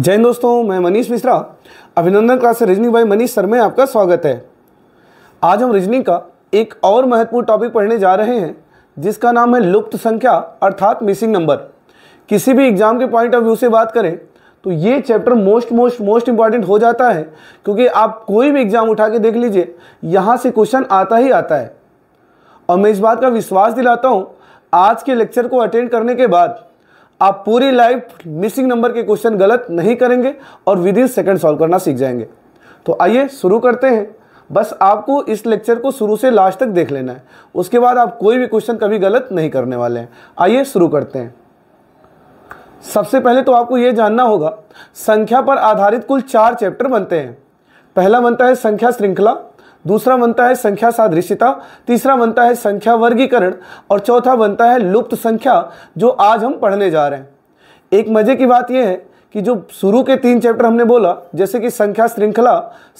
जय हिंद दोस्तों मैं मनीष मिश्रा अभिनंदन क्लास से रजनी भाई मनीष सर में आपका स्वागत है आज हम रजनी का एक और महत्वपूर्ण टॉपिक पढ़ने जा रहे हैं जिसका नाम है लुप्त संख्या अर्थात मिसिंग नंबर किसी भी एग्जाम के पॉइंट ऑफ व्यू से बात करें तो ये chapter most most most important हो जाता है क्योंकि आप कोई भी एग्जाम उठा के देख लीजिए यहाँ से क्वेश्चन आता ही आता है और मैं इस बात का विश्वास दिलाता हूँ आज के लेक्चर को अटेंड करने के बाद आप पूरी लाइफ मिसिंग नंबर के क्वेश्चन गलत नहीं करेंगे और विद इन सेकेंड सॉल्व करना सीख जाएंगे तो आइए शुरू करते हैं बस आपको इस लेक्चर को शुरू से लास्ट तक देख लेना है उसके बाद आप कोई भी क्वेश्चन कभी गलत नहीं करने वाले हैं आइए शुरू करते हैं सबसे पहले तो आपको यह जानना होगा संख्या पर आधारित कुल चार चैप्टर बनते हैं पहला बनता है संख्या श्रृंखला दूसरा बनता है संख्या सादृश्यता तीसरा बनता है संख्या वर्गीकरण और चौथा बनता है लुप्त संख्या जो आज हम पढ़ने जा रहे हैं एक मज़े की बात यह है कि जो शुरू के तीन चैप्टर हमने बोला जैसे कि संख्या श्रृंखला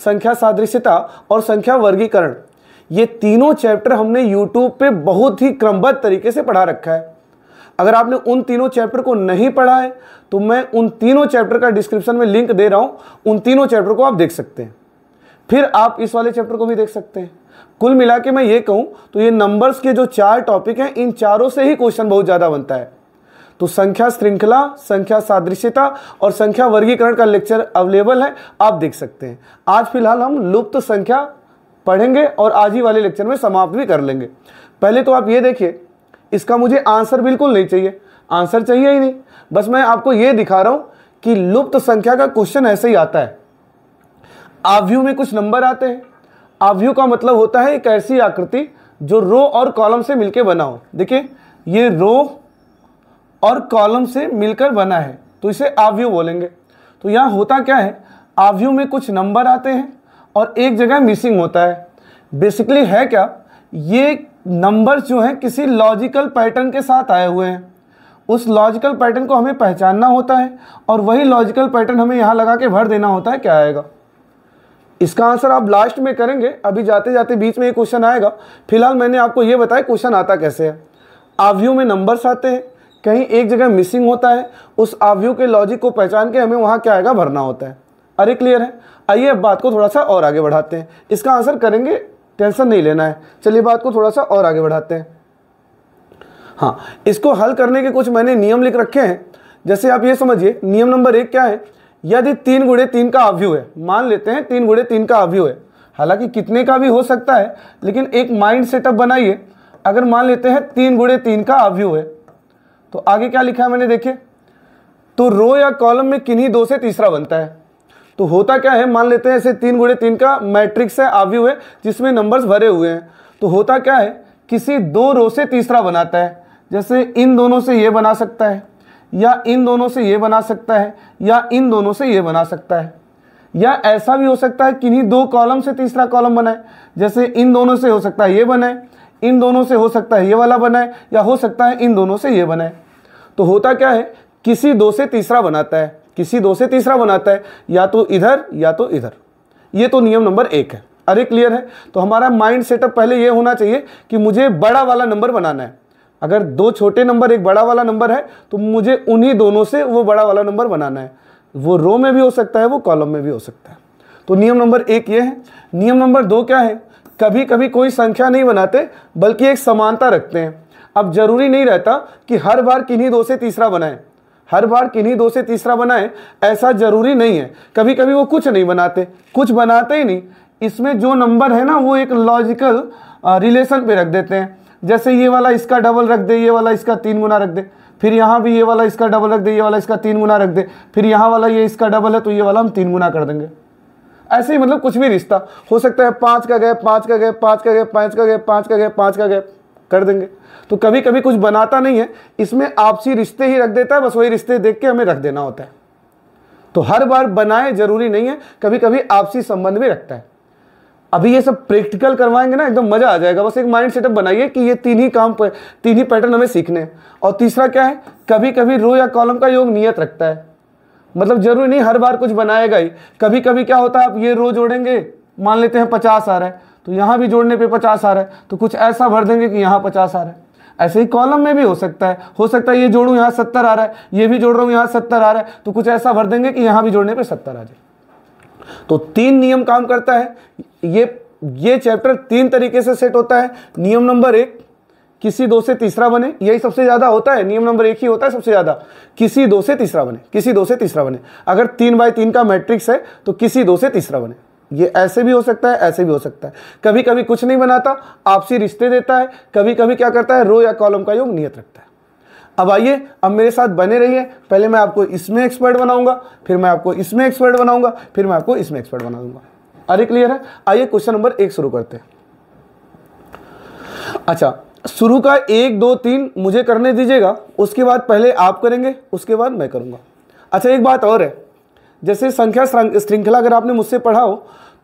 संख्या सादृश्यता और संख्या वर्गीकरण ये तीनों चैप्टर हमने यूट्यूब पर बहुत ही क्रमबद्ध तरीके से पढ़ा रखा है अगर आपने उन तीनों चैप्टर को नहीं पढ़ा है तो मैं उन तीनों चैप्टर का डिस्क्रिप्शन में लिंक दे रहा हूँ उन तीनों चैप्टर को आप देख सकते हैं फिर आप इस वाले चैप्टर को भी देख सकते हैं कुल मिला के मैं ये कहूँ तो ये नंबर्स के जो चार टॉपिक हैं इन चारों से ही क्वेश्चन बहुत ज़्यादा बनता है तो संख्या श्रृंखला संख्या सादृश्यता और संख्या वर्गीकरण का लेक्चर अवेलेबल है आप देख सकते हैं आज फिलहाल हम लुप्त तो संख्या पढ़ेंगे और आज ही वाले लेक्चर में समाप्त भी कर लेंगे पहले तो आप ये देखिए इसका मुझे आंसर बिल्कुल नहीं चाहिए आंसर चाहिए ही नहीं बस मैं आपको ये दिखा रहा हूँ कि लुप्त तो संख्या का क्वेश्चन ऐसे ही आता है आव्यू में कुछ नंबर आते हैं आवयू का मतलब होता है एक ऐसी आकृति जो रो और कॉलम से मिलकर बना हो देखिए ये रो और कॉलम से मिलकर बना है तो इसे आवयू बोलेंगे तो यहाँ होता क्या है आवयू में कुछ नंबर आते हैं और एक जगह मिसिंग होता है बेसिकली है क्या ये नंबर जो हैं किसी लॉजिकल पैटर्न के साथ आए हुए हैं उस लॉजिकल पैटर्न को हमें पहचानना होता है और वही लॉजिकल पैटर्न हमें यहाँ लगा के भर देना होता है क्या आएगा इसका आंसर आप लास्ट में करेंगे अभी जाते जाते बीच में ये क्वेश्चन आएगा फिलहाल मैंने आपको ये बताया क्वेश्चन आता कैसे है आवयू में नंबर्स आते हैं कहीं एक जगह मिसिंग होता है उस आवयू के लॉजिक को पहचान के हमें वहाँ क्या आएगा भरना होता है अरे क्लियर है आइए अब बात को थोड़ा सा और आगे बढ़ाते हैं इसका आंसर करेंगे टेंशन नहीं लेना है चलिए बात को थोड़ा सा और आगे बढ़ाते हैं हाँ इसको हल करने के कुछ मैंने नियम लिख रखे हैं जैसे आप ये समझिए नियम नंबर एक क्या है यदि तीन गुड़े तीन का अव्यू है मान लेते हैं तीन गुड़े तीन का अव्यू है हालांकि कितने का भी हो सकता है लेकिन एक माइंड सेटअप बनाइए अगर मान लेते हैं तीन गुड़े तीन का अव्यू है तो आगे क्या लिखा है मैंने देखिए तो रो या कॉलम में किन्हीं दो से तीसरा बनता है तो होता क्या है मान लेते हैं ऐसे तीन गुड़े तीन का मैट्रिक्स है आव्यू है जिसमें नंबर्स भरे हुए हैं तो होता क्या है किसी दो रो से तीसरा बनाता है जैसे इन दोनों से ये बना सकता है या इन दोनों से ये बना सकता है या इन दोनों से ये बना सकता है या ऐसा भी हो सकता है किन्हीं दो कॉलम से तीसरा कॉलम बनाए जैसे इन दोनों से हो सकता है ये बनाए इन दोनों से हो सकता है ये वाला बनाए या हो सकता है इन दोनों से ये बनाए तो होता क्या है किसी दो से तीसरा बनाता है किसी दो से तीसरा बनाता है या तो इधर या तो इधर ये तो नियम नंबर एक है अरे क्लियर है तो हमारा माइंड सेटअप पहले ये होना चाहिए कि मुझे बड़ा वाला नंबर बनाना है अगर दो छोटे नंबर एक बड़ा वाला नंबर है तो मुझे उन्हीं दोनों से वो बड़ा वाला नंबर बनाना है वो रो में भी हो सकता है वो कॉलम में भी हो सकता है तो नियम नंबर एक ये है नियम नंबर दो क्या है कभी कभी कोई संख्या नहीं बनाते बल्कि एक समानता रखते हैं अब जरूरी नहीं रहता कि हर बार किन्हीं दो से तीसरा बनाएं हर बार किन्हीं दो से तीसरा बनाए ऐसा जरूरी नहीं है कभी कभी वो कुछ नहीं बनाते कुछ बनाते ही नहीं इसमें जो नंबर है ना वो एक लॉजिकल रिलेशन पे रख देते हैं जैसे ये वाला इसका डबल रख दे ये वाला इसका तीन गुना रख दे फिर यहाँ भी ये वाला इसका डबल रख दे ये वाला इसका तीन गुना रख दे फिर यहाँ वाला ये इसका डबल है तो ये वाला हम तीन गुना कर देंगे ऐसे ही मतलब कुछ भी रिश्ता हो सकता है पाँच का गैप पाँच का गैप पाँच का गैप पाँच का गैप पाँच का गैप पाँच का गैप कर देंगे तो कभी कभी कुछ बनाता नहीं है इसमें आपसी रिश्ते ही रख देता है बस वही रिश्ते देख के हमें रख देना होता है तो हर बार बनाए जरूरी नहीं है कभी कभी आपसी संबंध भी रखता है अभी ये सब प्रैक्टिकल करवाएंगे ना एकदम मज़ा आ जाएगा बस एक माइंड सेटअप बनाइए कि ये तीन ही काम तीन ही पैटर्न हमें सीखने और तीसरा क्या है कभी कभी रो या कॉलम का योग नियत रखता है मतलब जरूरी नहीं हर बार कुछ बनाएगा ही कभी कभी क्या होता है आप ये रो जोड़ेंगे मान लेते हैं पचास आ रहा है तो यहाँ भी जोड़ने पे पचास आ रहा है तो कुछ ऐसा भर देंगे कि यहाँ पचास आ रहा है ऐसे ही कॉलम में भी हो सकता है हो सकता है ये जोड़ू यहाँ सत्तर आ रहा है ये भी जोड़ रहा हूँ यहाँ सत्तर आ रहा है तो कुछ ऐसा भर देंगे कि यहाँ भी जोड़ने पर सत्तर आ जाए तो तीन नियम काम करता है ये ये चैप्टर तीन तरीके से सेट होता है नियम नंबर एक किसी दो से तीसरा बने यही सबसे ज़्यादा होता है नियम नंबर एक ही होता है सबसे ज़्यादा किसी दो से तीसरा बने किसी दो से तीसरा बने अगर तीन बाय तीन का मैट्रिक्स है तो किसी दो से तीसरा बने ये ऐसे भी हो सकता है ऐसे भी हो सकता है कभी कभी कुछ नहीं बनाता आपसी रिश्ते देता है कभी कभी क्या करता है रो या कॉलम का योग नियत रखता है अब आइए अब मेरे साथ बने रहिए पहले मैं आपको इसमें एक्सपर्ट बनाऊंगा फिर मैं आपको इसमें एक्सपर्ट बनाऊंगा फिर मैं आपको इसमें एक्सपर्ट बना दूंगा अरे क्लियर है आइए क्वेश्चन नंबर एक शुरू करते हैं अच्छा शुरू का एक दो तीन मुझे करने दीजिएगा उसके बाद पहले आप करेंगे उसके बाद मैं करूंगा अच्छा एक बात और है जैसे संख्या श्रृंखला अगर आपने मुझसे पढ़ा हो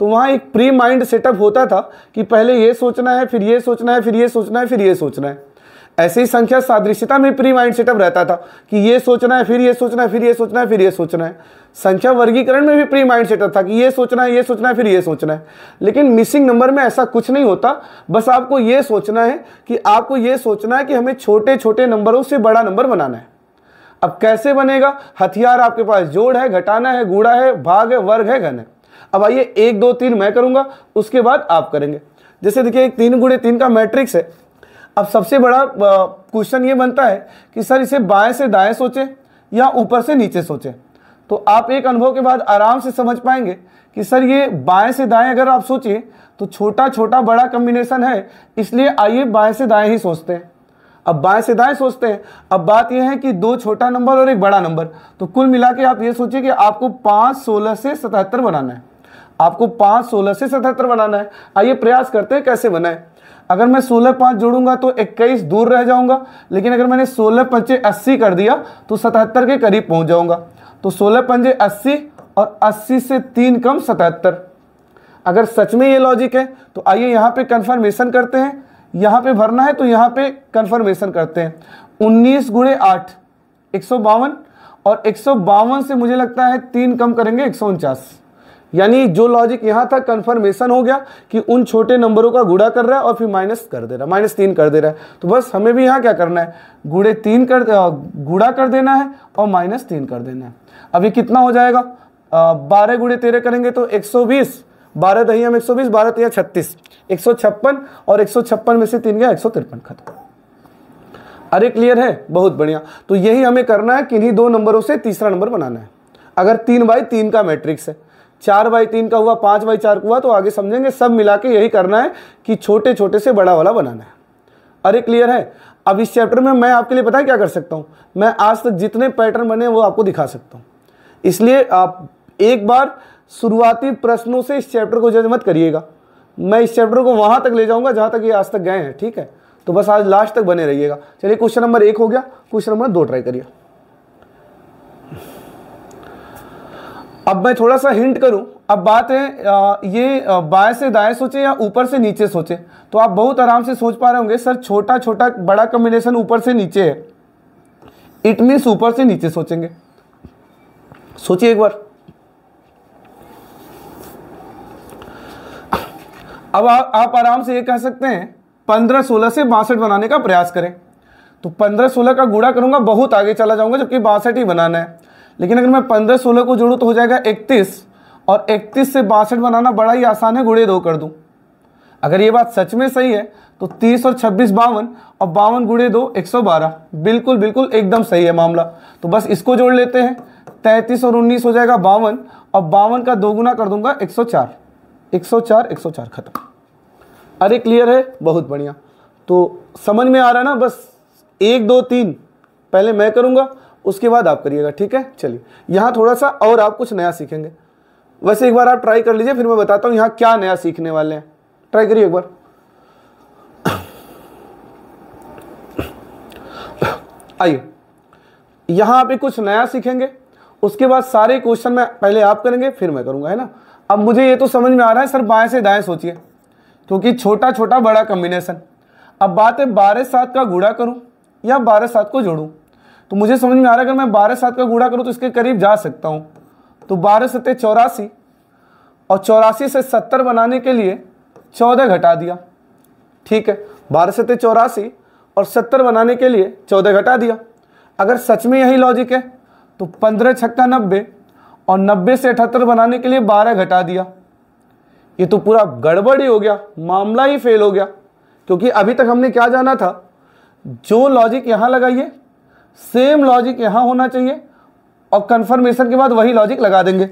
तो वहाँ एक प्री माइंड सेटअप होता था कि पहले ये सोचना है फिर ये सोचना है फिर ये सोचना है फिर ये सोचना है ऐसे ही संख्या सादृश्यता में प्री माइंड सेटअप रहता था कि ये सोचना है फिर ये सोचना है फिर ये सोचना है फिर ये सोचना है संख्या वर्गीकरण में भी प्री माइंड सेटअप था कि ये सोचना है ये सोचना है फिर ये सोचना है लेकिन मिसिंग नंबर में ऐसा कुछ नहीं होता बस आपको ये सोचना है कि आपको ये सोचना है कि हमें छोटे छोटे नंबरों से बड़ा नंबर बनाना है अब कैसे बनेगा हथियार आपके पास जोड़ है घटाना है गूड़ा है भाग है वर्ग है घन है अब आइए एक दो तीन मैं करूंगा उसके बाद आप करेंगे जैसे देखिए एक तीन गुड़े तीन का मैट्रिक्स है अब सबसे बड़ा क्वेश्चन ये बनता है कि सर इसे बाएं से दाएं सोचें या ऊपर से नीचे सोचें तो आप एक अनुभव के बाद आराम से समझ पाएंगे कि सर ये बाएं से दाएं अगर आप सोचिए तो छोटा छोटा बड़ा कम्बिनेशन है इसलिए आइए बाएं से दाएं ही सोचते हैं अब बाएं से दाएं सोचते हैं अब बात यह है कि दो छोटा नंबर और एक बड़ा नंबर तो कुल मिला के आप ये सोचिए कि आपको पाँच सोलह से सतहत्तर बनाना है आपको पाँच सोलह से सतहत्तर बनाना है आइए प्रयास करते हैं कैसे बनाएं अगर मैं सोलह पाँच जोड़ूंगा तो इक्कीस दूर रह जाऊंगा लेकिन अगर मैंने सोलह पंचे अस्सी कर दिया तो सतहत्तर के करीब पहुंच जाऊंगा तो सोलह पंजे अस्सी और अस्सी से तीन कम सतहत्तर अगर सच में ये लॉजिक है तो आइए यहाँ पे कन्फर्मेशन करते हैं यहाँ पे भरना है तो यहाँ पे कन्फर्मेशन करते हैं उन्नीस गुणे आठ एक सौ बावन और एक सौ बावन से मुझे लगता है तीन कम करेंगे एक सौ उनचास यानी जो लॉजिक यहां था कन्फर्मेशन हो गया कि उन छोटे नंबरों का गुड़ा कर रहा है और फिर माइनस कर दे रहा है माइनस तीन कर दे रहा है तो बस हमें भी यहां क्या करना है गुड़े तीन कर गुड़ा कर देना है और माइनस तीन कर देना है अब ये कितना हो जाएगा बारह गुड़े तेरह करेंगे तो एक सौ बीस बारह दही हम एक सौ बीस बारह तेरह छत्तीस एक सौ छप्पन और एक सौ छप्पन में से तीन गया एक सौ तिरपन खत्म अरे क्लियर है बहुत बढ़िया तो यही हमें करना है किन्हीं दो नंबरों से तीसरा नंबर बनाना है अगर तीन बाई तीन का मैट्रिक्स है चार बाई तीन का हुआ पाँच बाई चार का हुआ तो आगे समझेंगे सब मिला के यही करना है कि छोटे छोटे से बड़ा वाला बनाना है अरे क्लियर है अब इस चैप्टर में मैं आपके लिए पता है क्या कर सकता हूँ मैं आज तक जितने पैटर्न बने वो आपको दिखा सकता हूँ इसलिए आप एक बार शुरुआती प्रश्नों से इस चैप्टर को जज मत करिएगा मैं इस चैप्टर को वहाँ तक ले जाऊँगा जहाँ तक ये आज तक गए हैं ठीक है तो बस आज लास्ट तक बने रहिएगा चलिए क्वेश्चन नंबर एक हो गया क्वेश्चन नंबर दो ट्राई करिएगा अब मैं थोड़ा सा हिंट करूं अब बात है ये बाएं से दाएं सोचे या ऊपर से नीचे सोचे तो आप बहुत आराम से सोच पा रहे होंगे सर छोटा छोटा बड़ा कम्बिनेशन ऊपर से नीचे है इट मीन्स ऊपर से नीचे सोचेंगे सोचिए एक बार अब आ, आप आराम से ये कह सकते हैं पंद्रह सोलह से बासठ बनाने का प्रयास करें तो पंद्रह सोलह का गुड़ा करूंगा बहुत आगे चला जाऊंगा जबकि बासठ ही बनाना है लेकिन अगर मैं पंद्रह सोलह को जोड़ूँ तो हो जाएगा इकतीस और इकतीस से बासठ बनाना बड़ा ही आसान है गुड़े दो कर दूँ अगर ये बात सच में सही है तो तीस और छब्बीस बावन और बावन गुड़े दो एक सौ बारह बिल्कुल बिल्कुल एकदम सही है मामला तो बस इसको जोड़ लेते हैं 33 और उन्नीस हो जाएगा बावन और बावन का दोगुना कर दूंगा एक सौ चार एक सौ चार एक सौ चार खत्म अरे क्लियर है बहुत बढ़िया तो समझ में आ रहा है ना बस एक दो तीन पहले मैं करूंगा उसके बाद आप करिएगा ठीक है चलिए यहाँ थोड़ा सा और आप कुछ नया सीखेंगे वैसे एक बार आप ट्राई कर लीजिए फिर मैं बताता हूँ यहाँ क्या नया सीखने वाले हैं ट्राई करिए एक बार आइए यहाँ आप कुछ नया सीखेंगे उसके बाद सारे क्वेश्चन मैं पहले आप करेंगे फिर मैं करूँगा है ना अब मुझे ये तो समझ में आ रहा है सर बाएँ से दाएँ सोचिए क्योंकि छोटा छोटा बड़ा कम्बिनेशन अब बात है बारह सात का गुड़ा करूँ या बारह सात को जोड़ूँ तो मुझे समझ में आ रहा है अगर मैं बारह सात का गुणा करूँ तो इसके करीब जा सकता हूँ तो बारह सत्ते चौरासी और चौरासी से सत्तर बनाने के लिए चौदह घटा दिया ठीक है बारह सत्ते चौरासी और सत्तर बनाने के लिए चौदह घटा दिया अगर सच में यही लॉजिक है तो पंद्रह छक्का नब्बे और नब्बे से अठहत्तर बनाने के लिए बारह घटा दिया ये तो पूरा गड़बड़ ही हो गया मामला ही फेल हो गया क्योंकि अभी तक हमने क्या जाना था जो लॉजिक यहाँ लगाइए सेम लॉजिक यहाँ होना चाहिए और कन्फर्मेशन के बाद वही लॉजिक लगा देंगे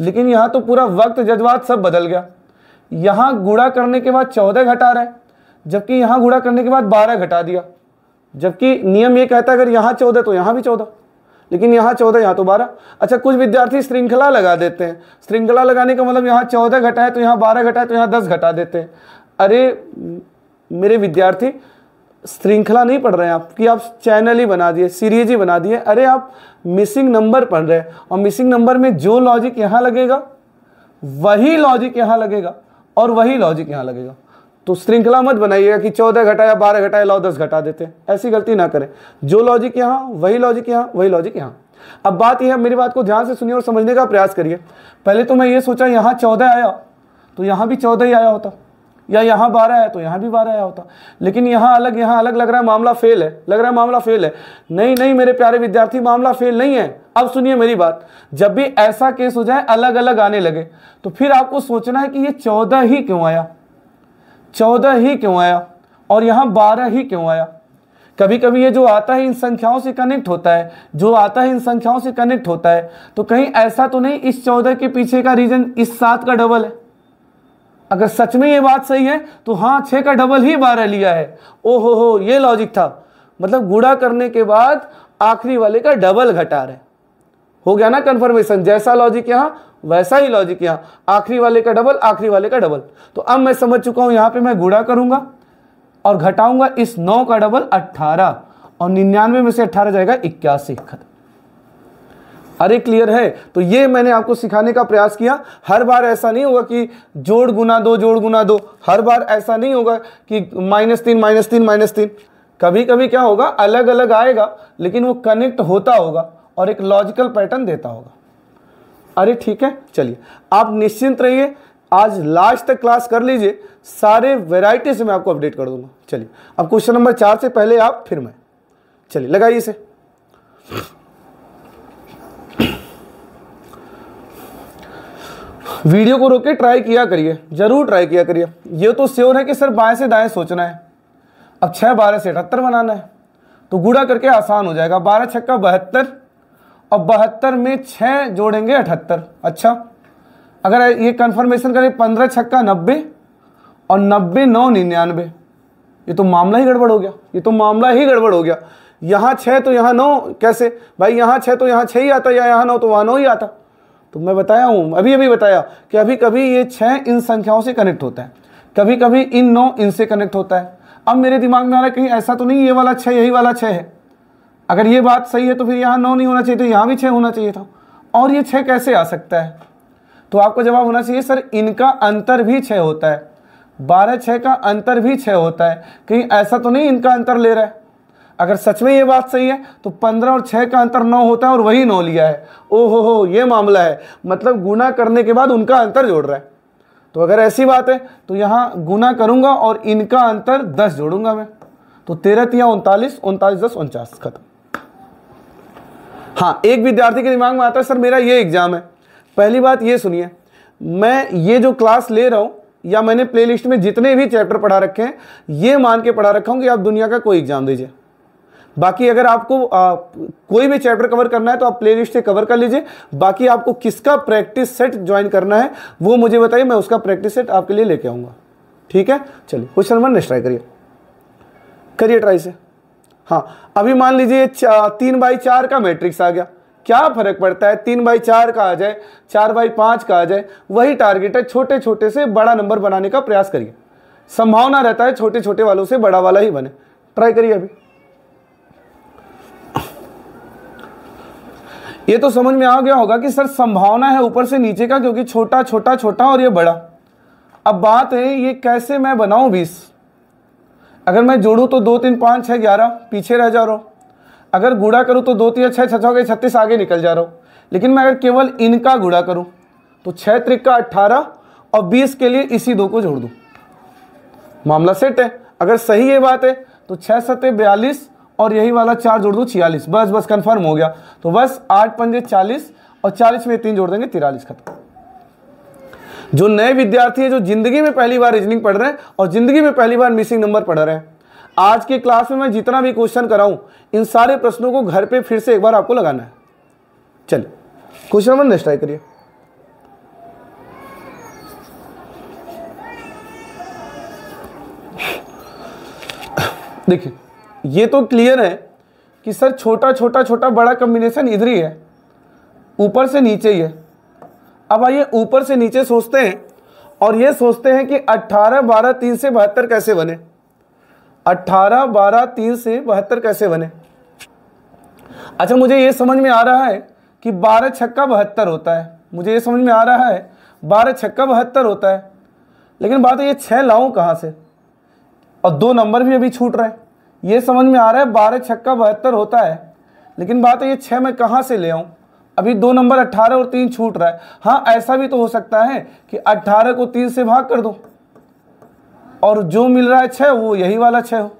लेकिन यहाँ तो पूरा वक्त जज्बात सब बदल गया यहाँ गुड़ा करने के बाद चौदह घटा रहे जबकि यहाँ गुड़ा करने के बाद बारह घटा दिया जबकि नियम ये कहता है अगर यहाँ चौदह तो यहाँ भी चौदह लेकिन यहाँ चौदह यहाँ तो बारह अच्छा कुछ विद्यार्थी श्रृंखला लगा देते हैं श्रृंखला लगाने का मतलब यहाँ चौदह घटा है तो यहाँ बारह घटा है तो यहाँ दस घटा देते हैं अरे मेरे विद्यार्थी श्रृंखला नहीं पढ़ रहे हैं आप कि आप चैनल ही बना दिए सीरीज ही बना दिए अरे आप मिसिंग नंबर पढ़ रहे हैं और मिसिंग नंबर में जो लॉजिक यहाँ लगेगा वही लॉजिक यहाँ लगेगा और वही लॉजिक यहाँ लगेगा तो श्रृंखला मत बनाइएगा कि चौदह घटाया बारह घटाया लाओ दस घटा देते हैं ऐसी गलती ना करें जो लॉजिक यहाँ वही लॉजिक यहाँ वही लॉजिक यहाँ अब बात यह है मेरी बात को ध्यान से सुनिए और समझने का प्रयास करिए पहले तो मैं ये सोचा यहाँ चौदह आया तो यहाँ भी चौदह ही आया होता या यहाँ बारह आया तो यहाँ भी बारह आया होता लेकिन यहाँ अलग यहाँ अलग लग रहा है मामला फेल है लग रहा है मामला फेल है नहीं नहीं मेरे प्यारे विद्यार्थी मामला फेल नहीं है अब सुनिए मेरी बात जब भी ऐसा केस हो जाए अलग अलग आने लगे तो फिर आपको सोचना है कि ये चौदह ही क्यों आया चौदह ही क्यों आया और यहाँ बारह ही क्यों आया कभी कभी ये जो आता है इन संख्याओं से कनेक्ट होता है जो आता है इन संख्याओं से कनेक्ट होता है तो कहीं ऐसा तो नहीं इस चौदह के पीछे का रीजन इस सात का डबल है अगर सच में ये बात सही है तो हाँ छः का डबल ही बारह लिया है ओ हो ये लॉजिक था मतलब गुड़ा करने के बाद आखिरी वाले का डबल घटा रहे हो गया ना कन्फर्मेशन जैसा लॉजिक यहाँ वैसा ही लॉजिक यहाँ आखिरी वाले का डबल आखिरी वाले का डबल तो अब मैं समझ चुका हूँ यहाँ पे मैं गुड़ा करूँगा और घटाऊंगा इस नौ का डबल अट्ठारह और निन्यानवे में से अट्ठारह जाएगा इक्यासी खत्म अरे क्लियर है तो ये मैंने आपको सिखाने का प्रयास किया हर बार ऐसा नहीं होगा कि जोड़ गुना दो जोड़ गुना दो हर बार ऐसा नहीं होगा कि माइनस तीन माइनस तीन माइनस तीन कभी कभी क्या होगा अलग अलग आएगा लेकिन वो कनेक्ट होता होगा और एक लॉजिकल पैटर्न देता होगा अरे ठीक है चलिए आप निश्चिंत रहिए आज लास्ट तक क्लास कर लीजिए सारे वेराइटी से मैं आपको अपडेट कर दूंगा चलिए अब क्वेश्चन नंबर चार से पहले आप फिर मैं चलिए लगाइए इसे वीडियो को रोके ट्राई किया करिए ज़रूर ट्राई किया करिए ये तो श्योर है कि सर बाएं से दाएं सोचना है अब छः बारह से अठहत्तर बनाना है तो गुड़ा करके आसान हो जाएगा बारह छक्का बहत्तर और बहत्तर में छः जोड़ेंगे अठहत्तर अच्छा अगर ये कन्फर्मेशन करें पंद्रह छक्का नब्बे और नब्बे नौ निन्यानवे ये तो मामला ही गड़बड़ हो गया ये तो मामला ही गड़बड़ हो गया यहाँ छः तो यहाँ नौ कैसे भाई यहाँ छः तो यहाँ छः ही आता या यहाँ नौ तो वहाँ नौ ही आता तो मैं बताया हूँ अभी अभी बताया कि अभी कभी ये छः इन संख्याओं से कनेक्ट होता है कभी कभी इन नौ इनसे कनेक्ट होता है अब मेरे दिमाग में आ रहा है कहीं ऐसा तो नहीं ये वाला छः यही वाला छः है अगर ये बात सही है तो फिर यहाँ नौ नहीं होना चाहिए तो यहाँ भी छः होना चाहिए था और ये छः कैसे आ सकता है तो आपको जवाब होना चाहिए सर इनका अंतर भी छः होता है बारह छः का अंतर भी छः होता है कहीं ऐसा तो नहीं इनका अंतर ले रहा है अगर सच में ये बात सही है तो पंद्रह और छः का अंतर नौ होता है और वही नौ लिया है ओ हो हो ये मामला है मतलब गुना करने के बाद उनका अंतर जोड़ रहा है तो अगर ऐसी बात है तो यहाँ गुना करूँगा और इनका अंतर दस जोड़ूंगा मैं तो तेरह तिया उनतालीस उनतालीस दस उनचास खत्म हाँ एक विद्यार्थी के दिमाग में आता है सर मेरा ये एग्ज़ाम है पहली बात ये सुनिए मैं ये जो क्लास ले रहा हूँ या मैंने प्लेलिस्ट में जितने भी चैप्टर पढ़ा रखे हैं ये मान के पढ़ा रखा हूँ कि आप दुनिया का कोई एग्ज़ाम दीजिए बाकी अगर आपको आ, कोई भी चैप्टर कवर करना है तो आप प्लेलिस्ट से कवर कर लीजिए बाकी आपको किसका प्रैक्टिस सेट ज्वाइन करना है वो मुझे बताइए मैं उसका प्रैक्टिस सेट आपके लिए लेके आऊँगा ठीक है चलिए क्वेश्चन नंबर नेक्स्ट ट्राई करिए करिए ट्राई से हाँ अभी मान लीजिए तीन बाई चार का मैट्रिक्स आ गया क्या फर्क पड़ता है तीन बाई चार का आ जाए चार बाई पाँच का आ जाए वही टारगेट है छोटे छोटे से बड़ा नंबर बनाने का प्रयास करिए संभावना रहता है छोटे छोटे वालों से बड़ा वाला ही बने ट्राई करिए अभी ये तो समझ में आ गया होगा कि सर संभावना है ऊपर से नीचे का क्योंकि छोटा छोटा छोटा और ये बड़ा अब बात है ये कैसे मैं बनाऊ बीस अगर मैं जोड़ू तो दो तीन पाँच छः ग्यारह पीछे रह जा रहा हूँ अगर गुड़ा करूँ तो दो तीन छः छः के छत्तीस आगे निकल जा रहा हूँ लेकिन मैं अगर केवल इनका गुड़ा करूँ तो छः त्रिक्का अट्ठारह और बीस के लिए इसी दो को जोड़ दूँ मामला सेट है अगर सही ये बात है तो छः सत्य बयालीस और यही वाला चार जोड़ दो छियालीस बस बस कंफर्म हो गया तो बस आठ पंजे चालीस और चालीस में तीन जोड़ देंगे तिरालीस खत्म जो नए विद्यार्थी हैं जो जिंदगी में पहली बार रीजनिंग पढ़ रहे हैं और जिंदगी में पहली बार मिसिंग नंबर पढ़ रहे हैं आज की क्लास में मैं जितना भी क्वेश्चन कराऊं इन सारे प्रश्नों को घर पे फिर से एक बार आपको लगाना है चलिए क्वेश्चन नंबर नेक्स्ट ट्राई करिए देखिए ये तो क्लियर है कि सर छोटा छोटा छोटा बड़ा कम्बिनेशन इधर ही है ऊपर से नीचे ही है अब आइए ऊपर से नीचे सोचते हैं और ये सोचते हैं कि 18 बारह तीन से बहत्तर कैसे बने 18 बारह तीन से बहत्तर कैसे बने अच्छा मुझे ये समझ में आ रहा है कि बारह छक्का बहत्तर होता है मुझे ये समझ में आ रहा है बारह छक्का बहत्तर होता है लेकिन बात है ये छः लाऊँ कहाँ से और दो नंबर भी अभी छूट रहे हैं ये समझ में आ रहा है बारह छक्का बहत्तर होता है लेकिन बात है ये छः मैं कहाँ से ले आऊँ अभी दो नंबर अट्ठारह और तीन छूट रहा है हाँ ऐसा भी तो हो सकता है कि अट्ठारह को तीन से भाग कर दो और जो मिल रहा है छः वो यही वाला छः हो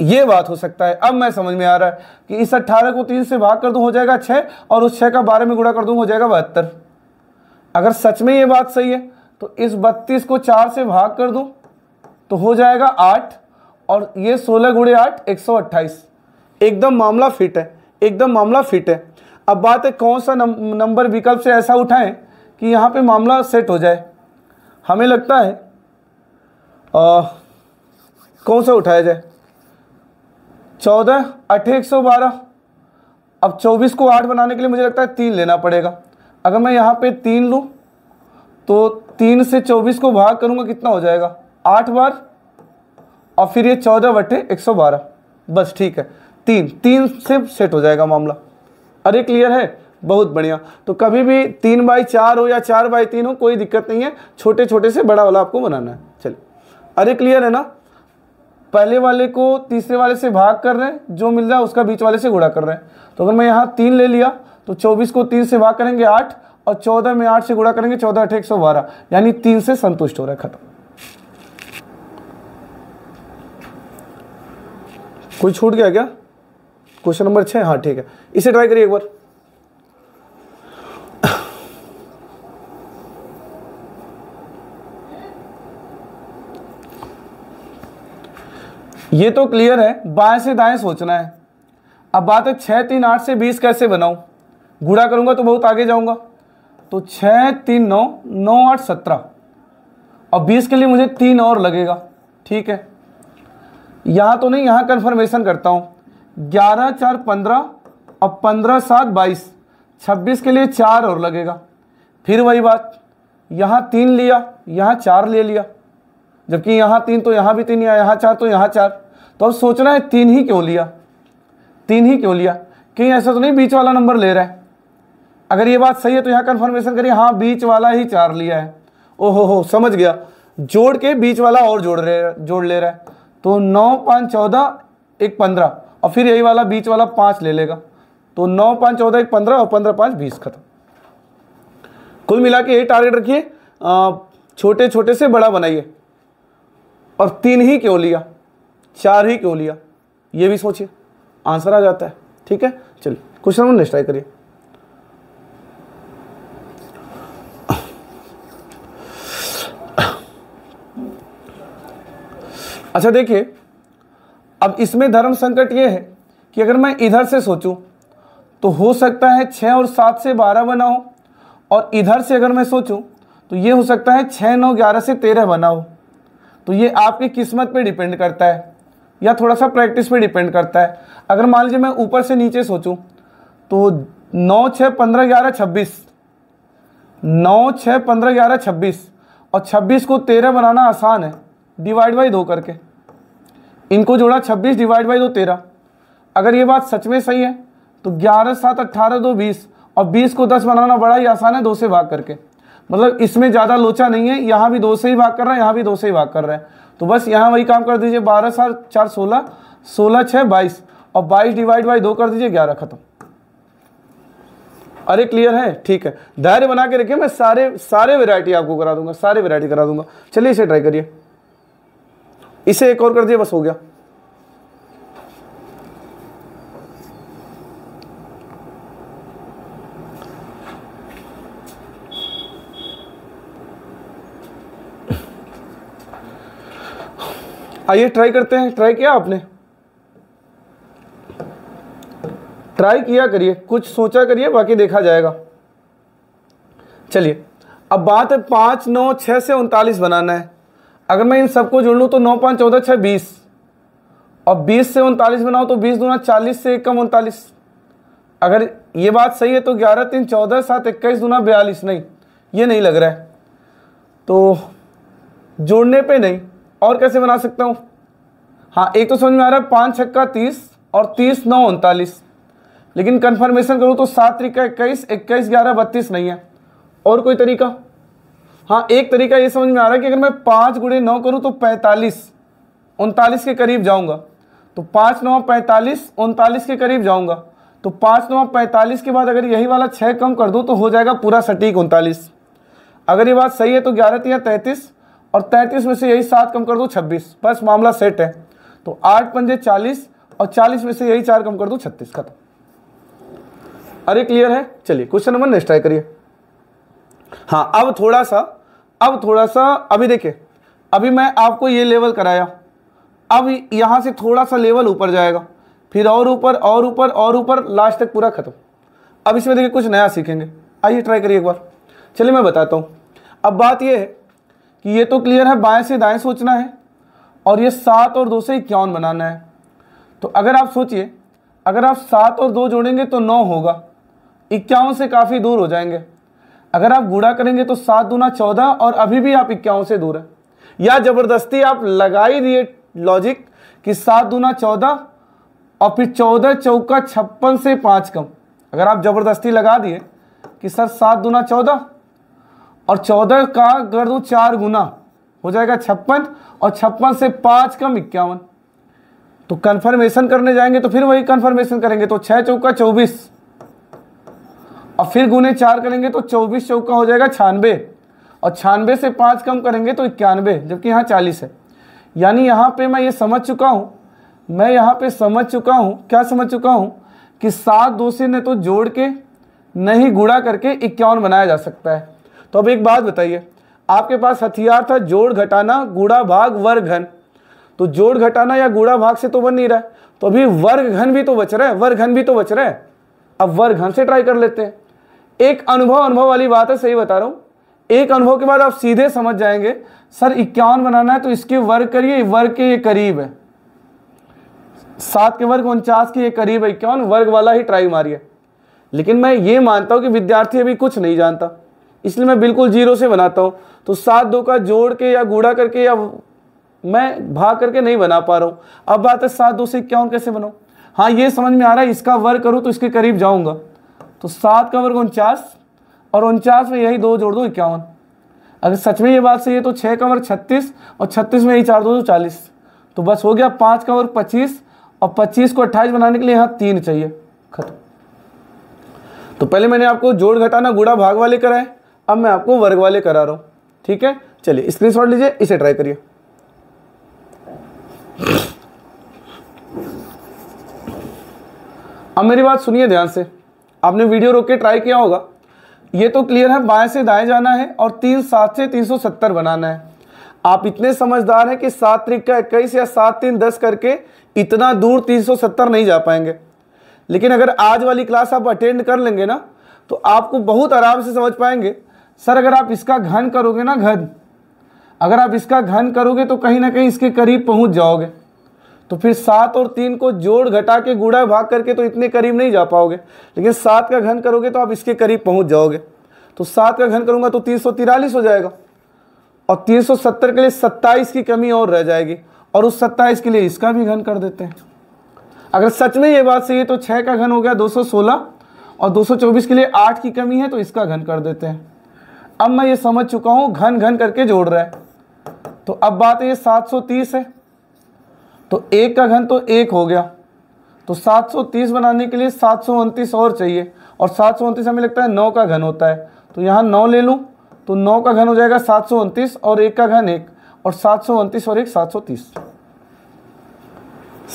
ये बात हो सकता है अब मैं समझ में आ रहा है कि इस अट्ठारह को तीन से भाग कर दूँ हो जाएगा छः और उस छः का बारह में गुड़ा कर दूँ हो जाएगा बहत्तर अगर सच में ये बात सही है तो इस बत्तीस को चार से भाग कर दूँ तो हो जाएगा आठ और ये सोलह गुड़े आठ एक सौ अट्ठाईस एकदम मामला फिट है एकदम मामला फिट है अब बात है कौन सा नंबर विकल्प से ऐसा उठाएं कि यहाँ पे मामला सेट हो जाए हमें लगता है आ, कौन सा उठाया जाए चौदह अठे एक सौ बारह अब चौबीस को आठ बनाने के लिए मुझे लगता है तीन लेना पड़ेगा अगर मैं यहाँ पे तीन लूँ तो तीन से चौबीस को भाग करूँगा कितना हो जाएगा आठ बार और फिर ये चौदह बटे एक सौ बारह बस ठीक है तीन तीन से सेट हो जाएगा मामला अरे क्लियर है बहुत बढ़िया तो कभी भी तीन बाई चार हो या चार बाई तीन हो कोई दिक्कत नहीं है छोटे छोटे से बड़ा वाला आपको बनाना है चलिए अरे क्लियर है ना पहले वाले को तीसरे वाले से भाग कर रहे हैं जो मिल रहा है उसका बीच वाले से गुड़ा कर रहे हैं तो अगर मैं यहाँ तीन ले लिया तो चौबीस को तीन से भाग करेंगे आठ और चौदह में आठ से गुड़ा करेंगे चौदह अठे एक सौ बारह यानी तीन से संतुष्ट हो रहा है खत्म कोई छूट गया क्या क्वेश्चन नंबर छः हाँ ठीक है इसे ट्राई करिए एक बार ये तो क्लियर है बाएं से दाएं सोचना है अब बात है छः तीन आठ से बीस कैसे बनाऊं गुड़ा करूंगा तो बहुत आगे जाऊंगा तो छः तीन नौ नौ आठ सत्रह और बीस के लिए मुझे तीन और लगेगा ठीक है यहाँ तो नहीं यहाँ कन्फर्मेशन करता हूँ ग्यारह चार पंद्रह और पंद्रह सात बाईस छब्बीस के लिए चार और लगेगा फिर वही बात यहाँ तीन लिया यहाँ चार ले लिया जबकि यहाँ तीन तो यहाँ भी तीन या यहाँ चार तो यहाँ चार तो अब सोचना है तीन ही क्यों लिया तीन ही क्यों लिया कहीं ऐसा तो नहीं बीच वाला नंबर ले रहा है अगर ये बात सही है तो यहाँ कन्फर्मेशन करिए हाँ बीच वाला ही चार लिया है ओहो हो समझ गया जोड़ के बीच वाला और जोड़ रहे जोड़ ले रहा है तो नौ पाँच चौदह एक पंद्रह और फिर यही वाला बीच वाला पाँच ले लेगा तो नौ पाँच चौदह एक पंद्रह और पंद्रह पाँच बीस खत्म कुल मिला के यही टारगेट रखिए छोटे छोटे से बड़ा बनाइए और तीन ही क्यों लिया चार ही क्यों लिया ये भी सोचिए आंसर आ जाता है ठीक है चलिए क्वेश्चन नंबर नेक्स्ट ट्राई करिए अच्छा देखिए अब इसमें धर्म संकट ये है कि अगर मैं इधर से सोचूं तो हो सकता है छः और सात से बारह बनाओ और इधर से अगर मैं सोचूं तो ये हो सकता है छः नौ ग्यारह से तेरह बनाओ तो ये आपकी किस्मत पे डिपेंड करता है या थोड़ा सा प्रैक्टिस पे डिपेंड करता है अगर मान लीजिए मैं ऊपर से नीचे सोचूँ तो नौ छः पंद्रह ग्यारह छब्बीस नौ छः पंद्रह ग्यारह छब्बीस और छब्बीस को तेरह बनाना आसान है डिवाइड बाई दो करके इनको जोड़ा छब्बीस डिवाइड बाई दो तेरह अगर ये बात सच में सही है तो ग्यारह सात अट्ठारह दो बीस और बीस को दस बनाना बड़ा ही आसान है दो से भाग करके मतलब इसमें ज़्यादा लोचा नहीं है यहाँ भी दो से ही भाग कर रहा है यहाँ भी दो से ही भाग कर रहा है तो बस यहाँ वही काम कर दीजिए बारह सात चार सोलह सोलह छः बाईस और बाईस डिवाइड बाई दो कर दीजिए ग्यारह खत्म अरे क्लियर है ठीक है धैर्य बना के रखिए मैं सारे सारे वैरायटी आपको करा दूंगा सारे वैरायटी करा दूंगा चलिए इसे ट्राई करिए इसे एक और कर दिया बस हो गया आइए ट्राई करते हैं ट्राई किया आपने ट्राई किया करिए कुछ सोचा करिए बाकी देखा जाएगा चलिए अब बात है पांच नौ छह से उनतालीस बनाना है अगर मैं इन सबको जोड़ लूँ तो नौ पाँच चौदह छः बीस और बीस से उनतालीस बनाओ तो बीस दूना चालीस से एक कम उनतालीस अगर ये बात सही है तो ग्यारह तीन चौदह सात इक्कीस दूना बयालीस नहीं ये नहीं लग रहा है तो जोड़ने पे नहीं और कैसे बना सकता हूँ हाँ एक तो समझ में आ रहा है पाँच छक्का तीस और तीस नौ उनतालीस लेकिन कन्फर्मेशन करूँ तो सात तरीका इक्कीस इक्कीस ग्यारह बत्तीस नहीं है और कोई तरीका हाँ एक तरीका ये समझ में आ रहा है कि अगर मैं पाँच गुड़े नौ करूँ तो पैंतालीस उनतालीस के करीब जाऊँगा तो पाँच नौ पैंतालीस उनतालीस के करीब जाऊँगा तो पाँच नौ पैंतालीस के बाद अगर यही वाला छः कम कर दूँ तो हो जाएगा पूरा सटीक उनतालीस अगर ये बात सही है तो ग्यारह तीन तैंतीस और तैंतीस में से यही सात कम कर दूँ छब्बीस बस मामला सेट है तो आठ पंजे चालीस और चालीस में से यही चार कम कर दूँ छत्तीस खत्म अरे क्लियर है चलिए क्वेश्चन नंबर नेक्स्ट ट्राई करिए हाँ अब थोड़ा सा अब थोड़ा सा अभी देखिए अभी मैं आपको ये लेवल कराया अब यहाँ से थोड़ा सा लेवल ऊपर जाएगा फिर और ऊपर और ऊपर और ऊपर लास्ट तक पूरा ख़त्म अब इसमें देखिए कुछ नया सीखेंगे आइए ट्राई करिए एक बार चलिए मैं बताता हूँ अब बात यह है कि ये तो क्लियर है बाएँ से दाएँ सोचना है और ये सात और दो से इक्यावन बनाना है तो अगर आप सोचिए अगर आप सात और दो जोड़ेंगे तो नौ होगा इक्यावन से काफ़ी दूर हो जाएंगे अगर आप गुड़ा करेंगे तो सात दूना चौदह और अभी भी आप इक्यावन से दूर है या जबरदस्ती आप लगा ही दिए लॉजिक कि सात दूना चौदह और फिर चौदह चौका छप्पन से पांच कम अगर आप जबरदस्ती लगा दिए कि सर सात दूना चौदह और चौदह का कर दूँ चार गुना हो जाएगा छप्पन और छप्पन से पांच कम इक्यावन तो कन्फर्मेशन करने जाएंगे तो फिर वही कन्फर्मेशन करेंगे तो छह चौका चौबीस अब फिर गुने चार करेंगे तो चौबीस चौका हो जाएगा छानबे और छानबे से पाँच कम करेंगे तो इक्यानवे जबकि यहाँ चालीस है यानी यहाँ पे मैं ये समझ चुका हूँ मैं यहाँ पे समझ चुका हूँ क्या समझ चुका हूँ कि सात दो से ने तो जोड़ के नहीं गुड़ा करके इक्यावन बनाया जा सकता है तो अब एक बात बताइए आपके पास हथियार था जोड़ घटाना गुड़ा भाग वर्ग घन तो जोड़ घटाना या गुड़ा भाग से तो बन नहीं रहा है तो अभी वर्ग घन भी तो बच रहा है वर्ग घन भी तो बच रहा है अब वर्ग घन से ट्राई कर लेते हैं एक अनुभव अनुभव वाली बात है सही बता रहा हूँ एक अनुभव के बाद आप सीधे समझ जाएंगे सर इक्यावन बनाना है तो इसके वर्ग करिए वर्ग के ये करीब है सात के वर्ग उनचास के ये करीब है इक्यावन वर्ग वाला ही ट्राई मारिए लेकिन मैं ये मानता हूँ कि विद्यार्थी अभी कुछ नहीं जानता इसलिए मैं बिल्कुल जीरो से बनाता हूँ तो सात दो का जोड़ के या गुड़ा करके या मैं भाग करके नहीं बना पा रहा हूँ अब बात है सात दो से इक्यावन कैसे बनाऊँ हाँ ये समझ में आ रहा है इसका वर्ग करूँ तो इसके करीब जाऊँगा तो सात का वर्ग उनचास और उनचास में यही दो जोड़ दो इक्यावन अगर सच में ये बात सही है तो छः का वर्ग छत्तीस और छत्तीस में यही चार दो चालीस तो बस हो गया पाँच का वर्ग पच्चीस और पच्चीस को अट्ठाईस बनाने के लिए यहाँ तीन चाहिए खत्म तो पहले मैंने आपको जोड़ घटाना गुड़ा भाग वाले कराए अब मैं आपको वर्ग वाले करा रहा हूँ ठीक है चलिए स्क्रीनशॉट लीजिए इसे ट्राई करिए अब मेरी बात सुनिए ध्यान से आपने वीडियो रोक के ट्राई किया होगा ये तो क्लियर है बाएं से दाएं जाना है और तीन सात से तीन सौ सत्तर बनाना है आप इतने समझदार हैं कि सात तरीक का इक्कीस या सात तीन दस करके इतना दूर तीन सौ सत्तर नहीं जा पाएंगे लेकिन अगर आज वाली क्लास आप अटेंड कर लेंगे ना तो आपको बहुत आराम से समझ पाएंगे सर अगर आप इसका घन करोगे ना घन अगर आप इसका घन करोगे तो कहीं ना कहीं इसके करीब पहुंच जाओगे तो फिर सात और तीन को जोड़ घटा के गुड़ा भाग करके तो इतने करीब नहीं जा पाओगे लेकिन सात का घन करोगे तो आप इसके करीब पहुंच जाओगे तो सात का घन करूंगा तो तीन हो जाएगा और 370 के लिए 27 की कमी और रह जाएगी और उस 27 के लिए इसका भी घन कर देते हैं अगर सच में ये बात सही है तो 6 का घन हो गया 216 और 224 के लिए 8 की कमी है तो इसका घन कर देते हैं अब मैं ये समझ चुका हूँ घन घन करके जोड़ रहा है तो अब बात ये 730 है तो एक का घन तो एक हो गया तो 730 बनाने के लिए सात और चाहिए और सात हमें लगता है नौ का घन होता है तो यहाँ नौ ले लूँ तो नौ का घन हो जाएगा सात और एक का घन एक और सात और एक सात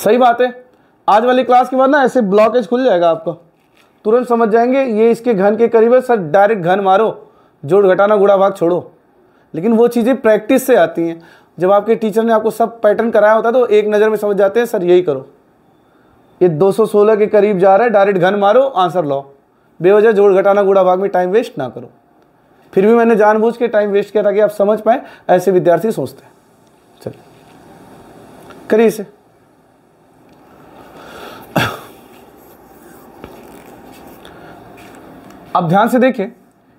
सही बात है आज वाली क्लास के बाद ना ऐसे ब्लॉकेज खुल जाएगा आपका तुरंत समझ जाएंगे ये इसके घन के करीब है सर डायरेक्ट घन मारो जोड़ घटाना गुड़ा भाग छोड़ो लेकिन वो चीज़ें प्रैक्टिस से आती हैं जब आपके टीचर ने आपको सब पैटर्न कराया होता है तो एक नज़र में समझ जाते हैं सर यही करो ये 216 के करीब जा रहा है डायरेक्ट घन मारो आंसर लाओ बेवजह जोड़ घटाना गुड़ा भाग में टाइम वेस्ट ना करो फिर भी मैंने जानबूझ के टाइम वेस्ट किया ताकि आप समझ पाएँ ऐसे विद्यार्थी सोचते हैं चलिए करिए इसे अब ध्यान से देखें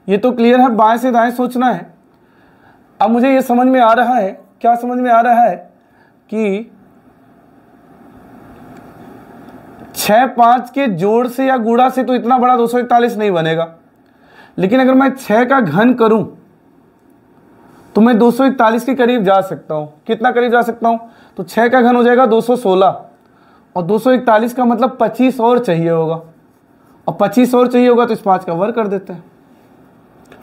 ये तो क्लियर है बाएं से दाएं सोचना है अब मुझे ये समझ में आ रहा है क्या समझ में आ रहा है कि छ पांच के जोड़ से या गुड़ा से तो इतना बड़ा दो नहीं बनेगा लेकिन अगर मैं छह का घन करूं तो मैं दो के करीब जा सकता हूं कितना करीब जा सकता हूं तो छह का घन हो जाएगा 216 और 241 का मतलब 25 और चाहिए होगा और 25 और चाहिए होगा तो इस पांच का वर्ग कर देते हैं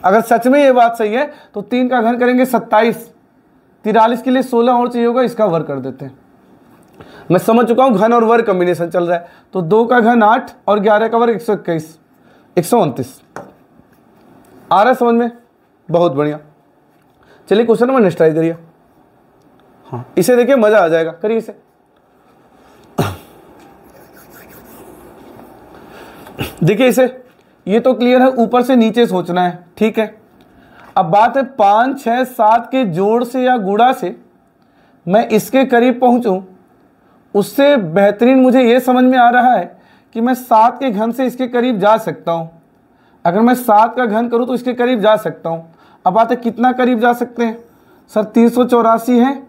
अगर सच में ये बात सही है तो तीन का घन करेंगे सत्ताईस तिरालीस के लिए सोलह और चाहिए होगा इसका वर्ग कर देते हैं मैं समझ चुका हूँ घन और वर्ग कॉम्बिनेशन चल रहा है तो दो का घन आठ और ग्यारह का वर्ग एक सौ इक्कीस एक सौ उनतीस आ रहा है समझ में बहुत बढ़िया चलिए क्वेश्चन नंबर नेक्स्ट ट्राई करिए हाँ इसे देखिए मज़ा आ जाएगा करिए इसे देखिए इसे ये तो क्लियर है ऊपर से नीचे सोचना है ठीक है अब बात है पाँच छः सात के जोड़ से या गुड़ा से मैं इसके करीब पहुँचूँ उससे बेहतरीन मुझे ये समझ में आ रहा है कि मैं सात के घन से इसके करीब जा सकता हूँ अगर मैं सात का घन करूँ तो इसके करीब जा सकता हूँ अब बात है कितना करीब जा सकते हैं सर तीन सौ चौरासी है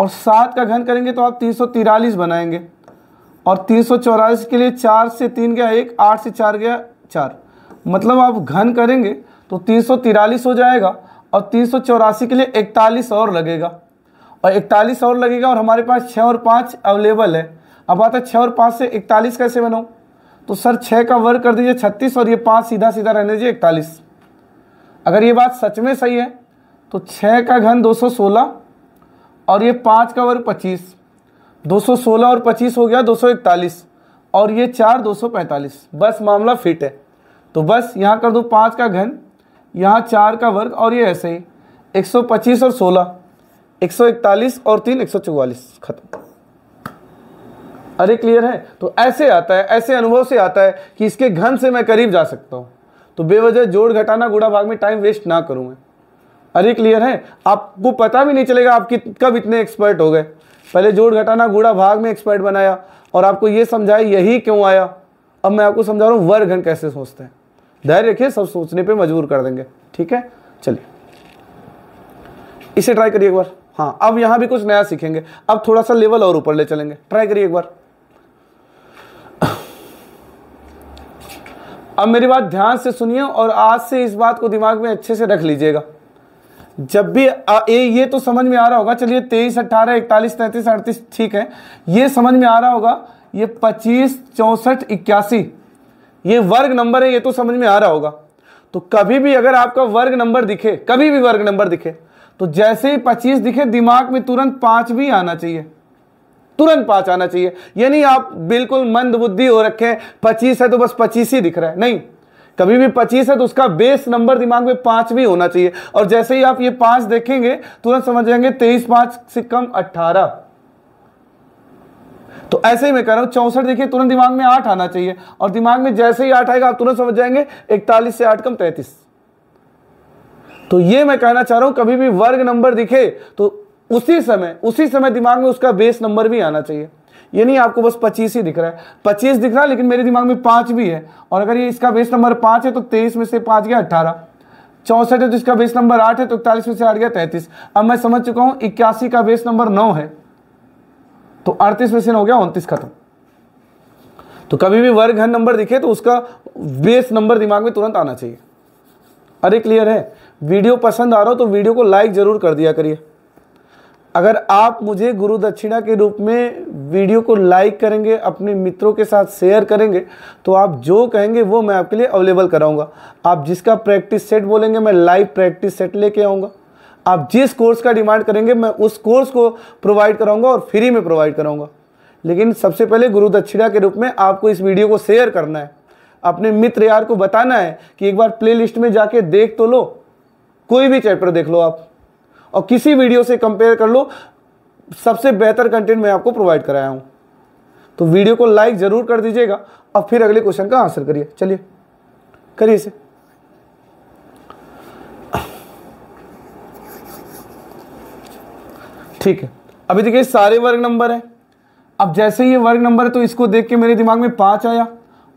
और सात का घन करेंगे तो आप तीन सौ तिरालीस बनाएंगे और तीन सौ के लिए चार से तीन गया एक आठ से चार गया चार मतलब आप घन करेंगे तो तीन हो जाएगा और तीन के लिए इकतालीस और लगेगा और इकतालीस और लगेगा और हमारे पास छः और पाँच अवेलेबल है अब आता है छः और पाँच से इकतालीस कैसे बनाऊँ तो सर छः का वर्ग कर दीजिए छत्तीस और ये पाँच सीधा सीधा रहने दीजिए इकतालीस अगर ये बात सच में सही है तो छः का घन दो सौ सोलह और ये पाँच का वर्ग पच्चीस दो सौ सोलह और पच्चीस हो गया दो सौ इकतालीस और ये चार दो सौ पैंतालीस बस मामला फिट है तो बस यहाँ कर दो पाँच का घन यहाँ चार का वर्ग और ये ऐसे ही 125 और 16 141 और तीन चौवालीस खत्म अरे क्लियर है तो ऐसे आता है ऐसे अनुभव से आता है कि इसके घन से मैं करीब जा सकता हूँ तो बेवजह जोड़ घटाना गुड़ा भाग में टाइम वेस्ट ना करूँ मैं अरे क्लियर है आपको पता भी नहीं चलेगा आप कित कब इतने एक्सपर्ट हो गए पहले जोड़ घटाना गुड़ा भाग में एक्सपर्ट बनाया और आपको ये समझाया यही क्यों आया अब मैं आपको समझा रहा हूँ वर्ग घन कैसे सोचते हैं धैर्य रखिए सब सोचने पे मजबूर कर देंगे ठीक है चलिए इसे ट्राई करिए एक बार हाँ अब यहां भी कुछ नया सीखेंगे अब थोड़ा सा लेवल और ऊपर ले चलेंगे ट्राई करिए एक बार अब मेरी बात ध्यान से सुनिए और आज से इस बात को दिमाग में अच्छे से रख लीजिएगा जब भी ए, ये तो समझ में आ रहा होगा चलिए तेईस अट्ठारह इकतालीस तैंतीस अड़तीस ठीक है ये समझ में आ रहा होगा ये पच्चीस चौंसठ इक्यासी ये वर्ग नंबर है ये तो समझ में आ रहा होगा तो कभी भी अगर आपका वर्ग नंबर दिखे कभी भी वर्ग नंबर दिखे तो जैसे ही पच्चीस दिखे दिमाग में तुरंत पांच भी आना चाहिए तुरंत पांच आना चाहिए यानी आप बिल्कुल मंद बुद्धि हो रखे पच्चीस है तो बस पच्चीस ही दिख रहा है नहीं कभी भी पच्चीस है तो उसका बेस नंबर दिमाग में पांच भी होना चाहिए और जैसे ही आप ये पांच देखेंगे तुरंत समझ जाएंगे तेईस पांच से कम अट्ठारह तो ऐसे ही मैं कह रहा हूं चौसठ देखिए तुरंत दिमाग में आठ आना चाहिए और दिमाग में जैसे ही आठ आएगा आप तुरंत समझ जाएंगे इकतालीस से आठ कम तैतीस तो ये मैं कहना चाह रहा हूं कभी भी वर्ग नंबर दिखे तो उसी समय उसी समय दिमाग में उसका बेस नंबर भी आना चाहिए ये नहीं आपको बस पच्चीस ही दिख रहा है पच्चीस दिख रहा है लेकिन मेरे दिमाग में पांच भी है और अगर ये इसका बेस नंबर पांच है तो तेईस में से पांच गया अट्ठारह चौंसठ है तो इसका बेस नंबर आठ है तो इकतालीस में से आठ गया तैतीस अब मैं समझ चुका हूँ इक्यासी का बेस नंबर नौ है तो अड़तीस में से हो गया उनतीस खत्म तो कभी भी वर्ग नंबर दिखे तो उसका बेस नंबर दिमाग में तुरंत आना चाहिए अरे क्लियर है वीडियो पसंद आ रहा हो तो वीडियो को लाइक ज़रूर कर दिया करिए अगर आप मुझे गुरु दक्षिणा के रूप में वीडियो को लाइक करेंगे अपने मित्रों के साथ शेयर करेंगे तो आप जो कहेंगे वो मैं आपके लिए अवेलेबल कराऊंगा आप जिसका प्रैक्टिस सेट बोलेंगे मैं लाइव प्रैक्टिस सेट लेके आऊँगा आप जिस कोर्स का डिमांड करेंगे मैं उस कोर्स को प्रोवाइड कराऊंगा और फ्री में प्रोवाइड कराऊंगा लेकिन सबसे पहले गुरु दक्षिणा के रूप में आपको इस वीडियो को शेयर करना है अपने मित्र यार को बताना है कि एक बार प्लेलिस्ट में जाके देख तो लो कोई भी चैप्टर देख लो आप और किसी वीडियो से कंपेयर कर लो सबसे बेहतर कंटेंट मैं आपको प्रोवाइड कराया हूँ तो वीडियो को लाइक ज़रूर कर दीजिएगा और फिर अगले क्वेश्चन का आंसर करिए चलिए करिए इसे ठीक है अभी देखिए सारे वर्ग नंबर है अब जैसे ये वर्ग नंबर है तो इसको देख के मेरे दिमाग में पाँच आया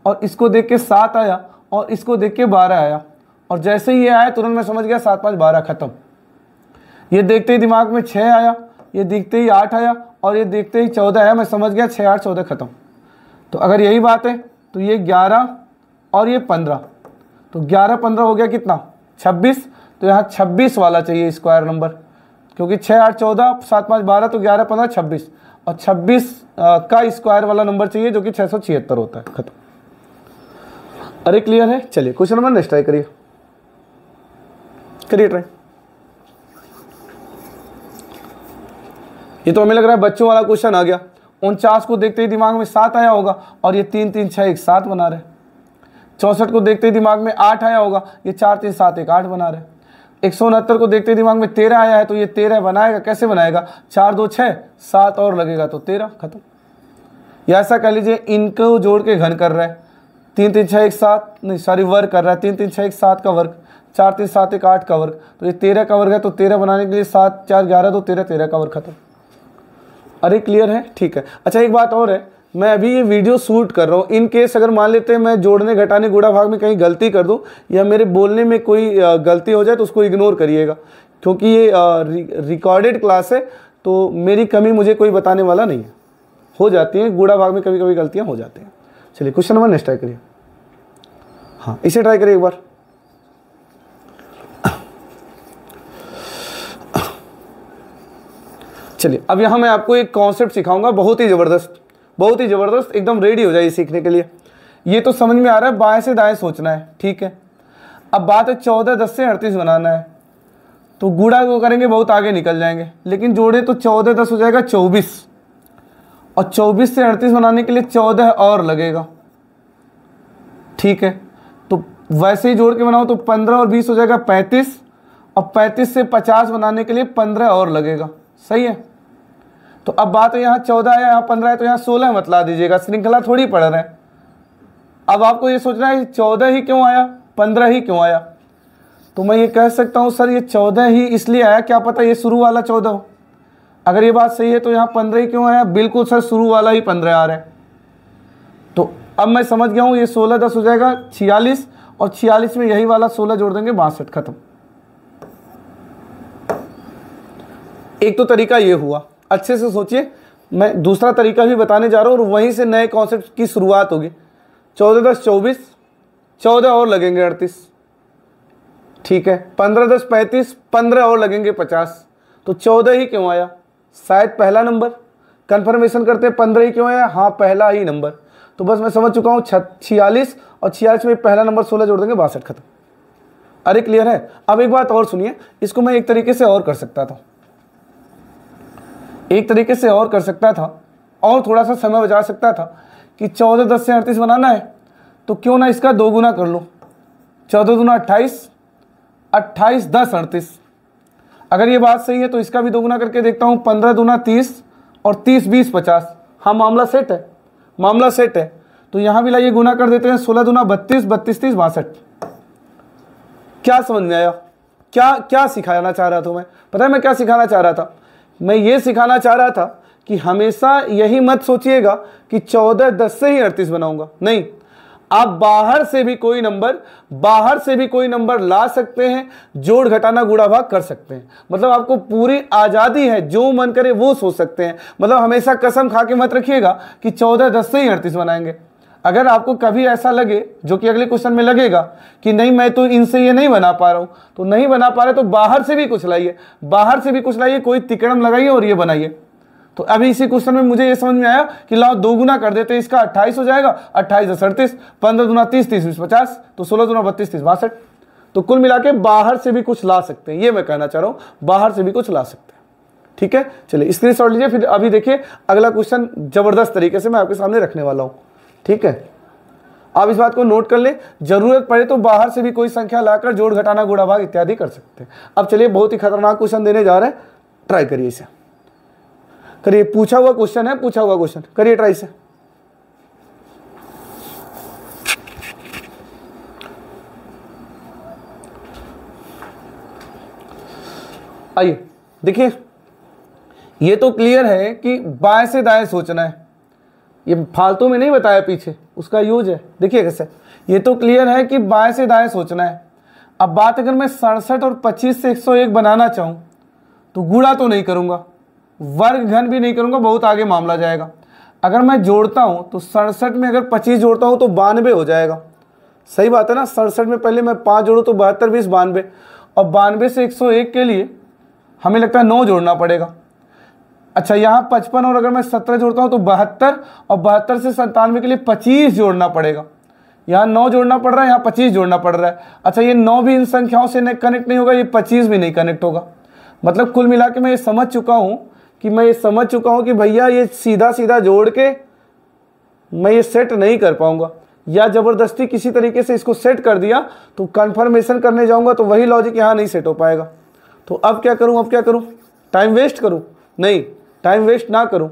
और इसको देख के सात आया और इसको देख के बारह आया और जैसे ही ये आया तुरंत मैं समझ गया सात पाँच बारह खत्म ये देखते ही दिमाग में छः आया ये देखते ही आठ आया और ये देखते ही चौदह आया मैं समझ गया छः आठ चौदह खत्म तो अगर यही बात है तो ये ग्यारह और ये पंद्रह तो ग्यारह पंद्रह हो गया कितना छब्बीस तो यहाँ छब्बीस वाला चाहिए स्क्वायर नंबर क्योंकि छः आठ चौदह सात पाँच बारह तो ग्यारह पंद्रह छब्बीस और छब्बीस का स्क्वायर वाला नंबर चाहिए जो कि छः सौ छिहत्तर होता है खत्म अरे क्लियर है चलिए क्वेश्चन नंबर नेक्स्ट ट्राई करिए करिए ट्राई ये तो हमें लग रहा है बच्चों वाला क्वेश्चन आ गया उनचास को देखते ही दिमाग में सात आया होगा और ये तीन तीन छः एक सात बना रहे चौंसठ को देखते ही दिमाग में आठ आया होगा ये चार तीन सात एक आठ बना रहे एक सौ उनहत्तर को देखते दिमाग में तेरह आया है तो ये तेरह बनाएगा कैसे बनाएगा चार दो छः सात और लगेगा तो तेरह खत्म या ऐसा कह लीजिए इनको जोड़ के घन कर रहा है तीन तीन छः एक सात नहीं सॉरी वर्क कर रहा है तीन तीन छः एक सात का वर्क चार तीन सात एक आठ का वर्क तो ये तेरह का वर्ग है तो तेरह बनाने के लिए सात चार ग्यारह दो तेरह तेरह का वर्क खत्म अरे क्लियर है ठीक है अच्छा एक बात और है मैं अभी ये वीडियो शूट कर रहा हूँ इन केस अगर मान लेते हैं मैं जोड़ने घटाने गुड़ा भाग में कहीं गलती कर दूँ या मेरे बोलने में कोई गलती हो जाए तो उसको इग्नोर करिएगा क्योंकि ये रिकॉर्डेड क्लास है तो मेरी कमी मुझे कोई बताने वाला नहीं है हो जाती है गुड़ा भाग में कभी कभी गलतियाँ हो जाती हैं चलिए क्वेश्चन नंबर नेक्स्ट ट्राई करिए हाँ इसे ट्राई करिए एक बार चलिए अब यहाँ मैं आपको एक कॉन्सेप्ट सिखाऊंगा बहुत ही ज़बरदस्त बहुत ही ज़बरदस्त एकदम रेडी हो जाइए सीखने के लिए ये तो समझ में आ रहा है बाएँ से दाएँ सोचना है ठीक है अब बात है चौदह दस से अड़तीस बनाना है तो गुड़ा को करेंगे बहुत आगे निकल जाएंगे लेकिन जोड़े तो चौदह दस हो जाएगा चौबीस और चौबीस से अड़तीस बनाने के लिए चौदह और लगेगा ठीक है तो वैसे ही जोड़ के बनाओ तो पंद्रह और बीस हो जाएगा पैंतीस और पैंतीस से पचास बनाने के लिए पंद्रह और लगेगा सही है तो अब बात है तो यहाँ चौदह है यहाँ पंद्रह है तो यहाँ सोलह बतला दीजिएगा श्रृंखला थोड़ी पढ़ रहे हैं अब आपको ये सोचना है चौदह ही क्यों आया पंद्रह ही क्यों आया तो मैं ये कह सकता हूँ सर ये चौदह ही इसलिए आया क्या पता ये शुरू वाला चौदह हो अगर ये बात सही है तो यहाँ पंद्रह ही क्यों आया बिल्कुल सर शुरू वाला ही पंद्रह आ रहा है तो अब मैं समझ गया हूँ ये सोलह दस हो जाएगा छियालीस और छियालीस में यही वाला सोलह जोड़ देंगे बासठ खत्म एक तो तरीका ये हुआ अच्छे से सोचिए मैं दूसरा तरीका भी बताने जा रहा हूँ और वहीं से नए कॉन्सेप्ट की शुरुआत होगी चौदह दस चौबीस चौदह और लगेंगे अड़तीस ठीक है पंद्रह दस पैंतीस पंद्रह और लगेंगे पचास तो चौदह ही क्यों आया शायद पहला नंबर कंफर्मेशन करते हैं पंद्रह ही क्यों आया हाँ पहला ही नंबर तो बस मैं समझ चुका हूँ छियालीस और छियालीस में पहला नंबर सोलह जोड़ देंगे बासठ खत्म अरे क्लियर है अब एक बात और सुनिए इसको मैं एक तरीके से और कर सकता था एक तरीके से और कर सकता था और थोड़ा सा समय बचा सकता था कि चौदह दस से अड़तीस बनाना है तो क्यों ना इसका दो गुना कर लो चौदह दूना अट्ठाईस अट्ठाईस दस अड़तीस अगर ये बात सही है तो इसका भी दोगुना करके देखता हूँ पंद्रह दुना तीस और तीस बीस पचास हाँ मामला सेट है मामला सेट है तो यहाँ भी लाइए गुना कर देते हैं सोलह दुना बत्तीस बत्तीस तीस बासठ क्या समझ में आया क्या क्या सिखाना चाह रहा था मैं पता है मैं क्या सिखाना चाह रहा था मैं ये सिखाना चाह रहा था कि हमेशा यही मत सोचिएगा कि चौदह दस से ही अड़तीस बनाऊंगा नहीं आप बाहर से भी कोई नंबर बाहर से भी कोई नंबर ला सकते हैं जोड़ घटाना गुड़ा भाग कर सकते हैं मतलब आपको पूरी आज़ादी है जो मन करे वो सोच सकते हैं मतलब हमेशा कसम खा के मत रखिएगा कि चौदह दस से ही अड़तीस बनाएंगे अगर आपको कभी ऐसा लगे जो कि अगले क्वेश्चन में लगेगा कि नहीं मैं तो इनसे ये नहीं बना पा रहा हूँ तो नहीं बना पा रहे तो बाहर से भी कुछ लाइए बाहर से भी कुछ लाइए कोई तिकड़म लगाइए और ये बनाइए तो अभी इसी क्वेश्चन में मुझे ये समझ में आया कि लाओ दो गुना कर देते इसका अट्ठाईस हो जाएगा अट्ठाईस दस अड़तीस पंद्रह दुना तीस तीस बीस पचास तो सोलह दुना बत्तीस तीस बासठ तो कुल मिला के बाहर से भी कुछ ला सकते हैं ये मैं कहना चाह रहा हूँ बाहर से भी कुछ ला सकते हैं ठीक है चलिए स्क्रीन लीजिए फिर अभी देखिए अगला क्वेश्चन जबरदस्त तरीके से मैं आपके सामने रखने वाला हूँ ठीक है आप इस बात को नोट कर ले जरूरत पड़े तो बाहर से भी कोई संख्या लाकर जोड़ घटाना गुड़ा भाग इत्यादि कर सकते हैं अब चलिए बहुत ही खतरनाक क्वेश्चन देने जा रहे हैं ट्राई करिए इसे करिए पूछा हुआ क्वेश्चन है पूछा हुआ क्वेश्चन करिए ट्राई से आइए देखिए ये तो क्लियर है कि बाएं से दाएं सोचना है ये फालतू में नहीं बताया पीछे उसका यूज है देखिए कैसे ये तो क्लियर है कि बाएं से दाएं सोचना है अब बात अगर मैं सड़सठ और पच्चीस से एक सौ एक बनाना चाहूँ तो गुड़ा तो नहीं करूँगा वर्ग घन भी नहीं करूँगा बहुत आगे मामला जाएगा अगर मैं जोड़ता हूँ तो सड़सठ में अगर पच्चीस जोड़ता हूँ तो बानवे हो जाएगा सही बात है ना सड़सठ में पहले मैं पाँच जोड़ूँ तो बहत्तर बीस बानवे और बानवे से एक सौ एक के लिए हमें लगता है नौ जोड़ना पड़ेगा अच्छा यहाँ पचपन और अगर मैं सत्रह जोड़ता हूँ तो बहत्तर और बहत्तर से संतानवे के लिए पच्चीस जोड़ना पड़ेगा यहाँ नौ जोड़ना पड़ रहा है यहाँ पच्चीस जोड़ना पड़ रहा है अच्छा ये नौ भी इन संख्याओं से कनेक्ट नहीं होगा ये पच्चीस भी नहीं कनेक्ट होगा मतलब कुल मिला के मैं ये समझ चुका हूँ कि मैं ये समझ चुका हूँ कि भैया ये सीधा सीधा जोड़ के मैं ये सेट नहीं कर पाऊँगा या ज़बरदस्ती किसी तरीके से इसको सेट कर दिया तो कन्फर्मेशन करने जाऊँगा तो वही लॉजिक यहाँ नहीं सेट हो पाएगा तो अब क्या करूँ अब क्या करूँ टाइम वेस्ट करूँ नहीं टाइम वेस्ट ना करूं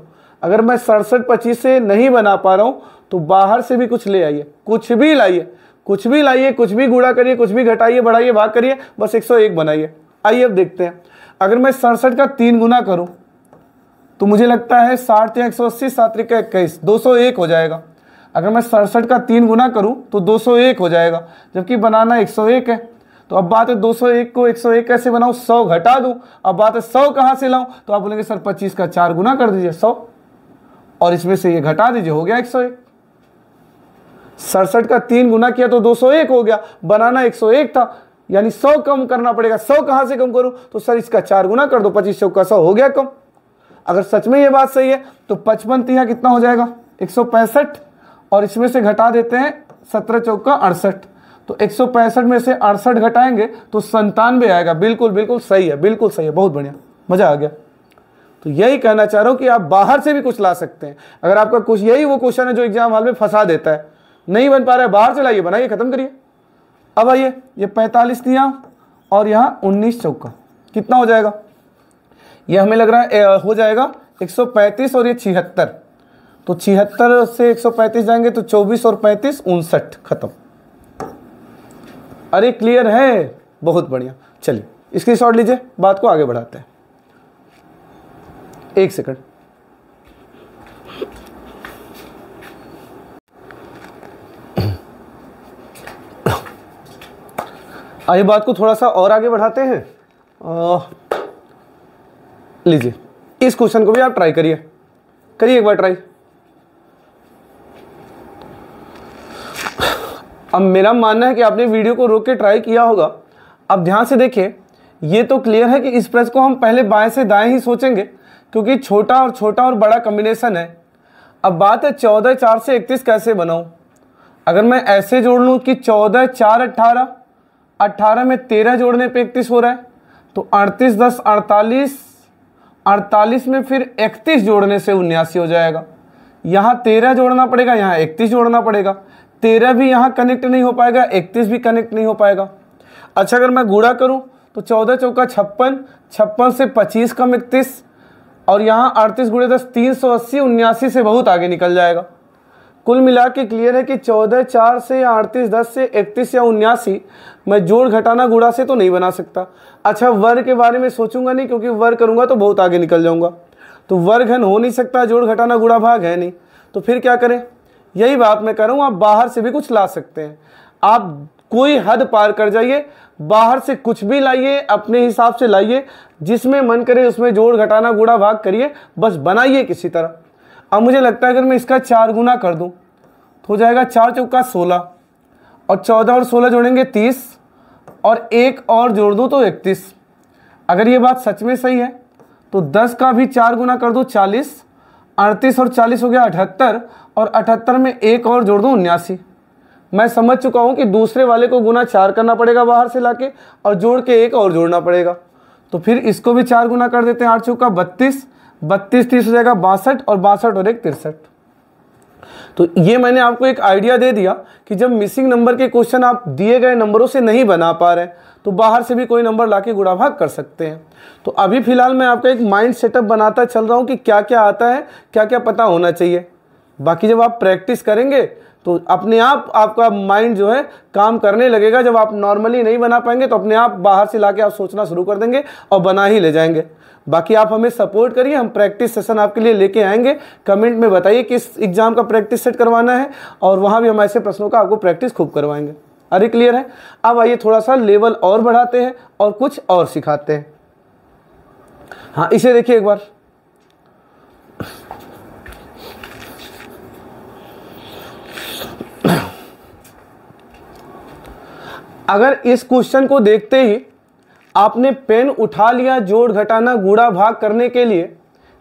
अगर मैं सड़सठ पच्चीस से नहीं बना पा रहा हूं तो बाहर से भी कुछ ले आइए कुछ भी लाइए कुछ भी लाइए कुछ भी गुड़ा करिए कुछ भी घटाइए बढ़ाइए भाग करिए बस 101 बनाइए आइए अब देखते हैं अगर मैं सड़सठ का तीन गुना करूं तो मुझे लगता है साठ या एक सौ अस्सी सात का इक्कीस दो सौ एक हो जाएगा अगर मैं सड़सठ का तीन गुना करूं तो दो सौ एक हो जाएगा जबकि बनाना एक सौ एक है तो अब बात है 201 को 101 कैसे बनाऊं 100 घटा दूं अब बात है 100 कहां से लाऊं तो आप बोलेंगे सर 25 का चार गुना कर दीजिए 100 और इसमें से ये घटा दीजिए हो गया 101 सड़सठ का तीन गुना किया तो 201 हो गया बनाना 101 था यानी 100 कम करना पड़ेगा 100 कहां से कम करूं तो सर इसका चार गुना कर दो पच्चीस सौ का सौ हो गया कम अगर सच में ये बात सही है तो पचपन तिहा कितना हो जाएगा एक और इसमें से घटा देते हैं सत्रह चौक का अड़सठ तो एक में से अड़सठ घटाएंगे तो संतानवे आएगा बिल्कुल बिल्कुल सही है बिल्कुल सही है बहुत बढ़िया मज़ा आ गया तो यही कहना चाह रहा हूं कि आप बाहर से भी कुछ ला सकते हैं अगर आपका कुछ यही वो क्वेश्चन है जो एग्जाम हॉल में फंसा देता है नहीं बन पा रहा है बाहर से लाइए बनाइए खत्म करिए अब आइए ये पैंतालीस दिया और यहां उन्नीस चौका कितना हो जाएगा ये हमें लग रहा है हो जाएगा 135 और ये छिहत्तर तो छिहत्तर से 135 जाएंगे तो 24 और पैंतीस उनसठ खत्म अरे क्लियर है बहुत बढ़िया चलिए इसकी शॉर्ट लीजिए बात को आगे बढ़ाते हैं एक सेकंड आइए बात को थोड़ा सा और आगे बढ़ाते हैं लीजिए इस क्वेश्चन को भी आप ट्राई करिए करिए एक बार ट्राई अब मेरा मानना है कि आपने वीडियो को रोक के ट्राई किया होगा अब ध्यान से देखिए ये तो क्लियर है कि इस प्रेस को हम पहले बाएं से दाएं ही सोचेंगे क्योंकि छोटा और छोटा और बड़ा कम्बिनेशन है अब बात है चौदह चार से इकतीस कैसे बनाऊँ अगर मैं ऐसे जोड़ लूँ कि चौदह चार अट्ठारह अट्ठारह में तेरह जोड़ने पर इकतीस हो रहा है तो अड़तीस दस अड़तालीस अड़तालीस में फिर इकतीस जोड़ने से उन्यासी हो जाएगा यहाँ तेरह जोड़ना पड़ेगा यहाँ इकतीस जोड़ना पड़ेगा तेरह भी यहाँ कनेक्ट नहीं हो पाएगा इकतीस भी कनेक्ट नहीं हो पाएगा अच्छा अगर मैं गुड़ा करूँ तो चौदह चौका छप्पन छप्पन से पच्चीस कम इकतीस और यहाँ अड़तीस गुड़े दस तीन सौ अस्सी उन्यासी से बहुत आगे निकल जाएगा कुल मिला के क्लियर है कि चौदह चार से या अड़तीस दस से इकतीस या उन्यासी मैं जोड़ घटाना गुड़ा से तो नहीं बना सकता अच्छा वर के बारे में सोचूंगा नहीं क्योंकि वर करूँगा तो बहुत आगे निकल जाऊँगा तो वर्ग घन हो नहीं सकता जोड़ घटाना गुड़ा भाग है नहीं तो फिर क्या करें यही बात मैं कह रहा हूँ आप बाहर से भी कुछ ला सकते हैं आप कोई हद पार कर जाइए बाहर से कुछ भी लाइए अपने हिसाब से लाइए जिसमें मन करे उसमें जोड़ घटाना गुड़ा भाग करिए बस बनाइए किसी तरह अब मुझे लगता है अगर मैं इसका चार गुना कर दूँ तो हो जाएगा चार चौका सोलह और चौदह और सोलह जोड़ेंगे तीस और एक और जोड़ दूँ तो इकतीस अगर ये बात सच में सही है तो दस का भी चार गुना कर दो चालीस अड़तीस और चालीस हो गया अठहत्तर और अठहत्तर में एक और जोड़ दूँ उन्यासी मैं समझ चुका हूँ कि दूसरे वाले को गुना चार करना पड़ेगा बाहर से ला और जोड़ के एक और जोड़ना पड़ेगा तो फिर इसको भी चार गुना कर देते हैं आठ चौका बत्तीस बत्तीस तीस हो जाएगा बासठ और बासठ और एक तिरसठ तो ये मैंने आपको एक आइडिया दे दिया कि जब मिसिंग नंबर के क्वेश्चन आप दिए गए नंबरों से नहीं बना पा रहे तो बाहर से भी कोई नंबर ला के गुड़ा भाग कर सकते हैं तो अभी फ़िलहाल मैं आपका एक माइंड सेटअप बनाता चल रहा हूँ कि क्या क्या आता है क्या क्या पता होना चाहिए बाकी जब आप प्रैक्टिस करेंगे तो अपने आप आपका माइंड जो है काम करने लगेगा जब आप नॉर्मली नहीं बना पाएंगे तो अपने आप बाहर से लाके आप सोचना शुरू कर देंगे और बना ही ले जाएंगे बाकी आप हमें सपोर्ट करिए हम प्रैक्टिस सेशन आपके लिए लेके आएंगे कमेंट में बताइए किस एग्ज़ाम का प्रैक्टिस सेट करवाना है और वहाँ भी हम ऐसे प्रश्नों का आपको प्रैक्टिस खूब करवाएंगे अरे क्लियर है अब आइए थोड़ा सा लेवल और बढ़ाते हैं और कुछ और सिखाते हैं हाँ इसे देखिए एक बार अगर इस क्वेश्चन को देखते ही आपने पेन उठा लिया जोड़ घटाना गूढ़ा भाग करने के लिए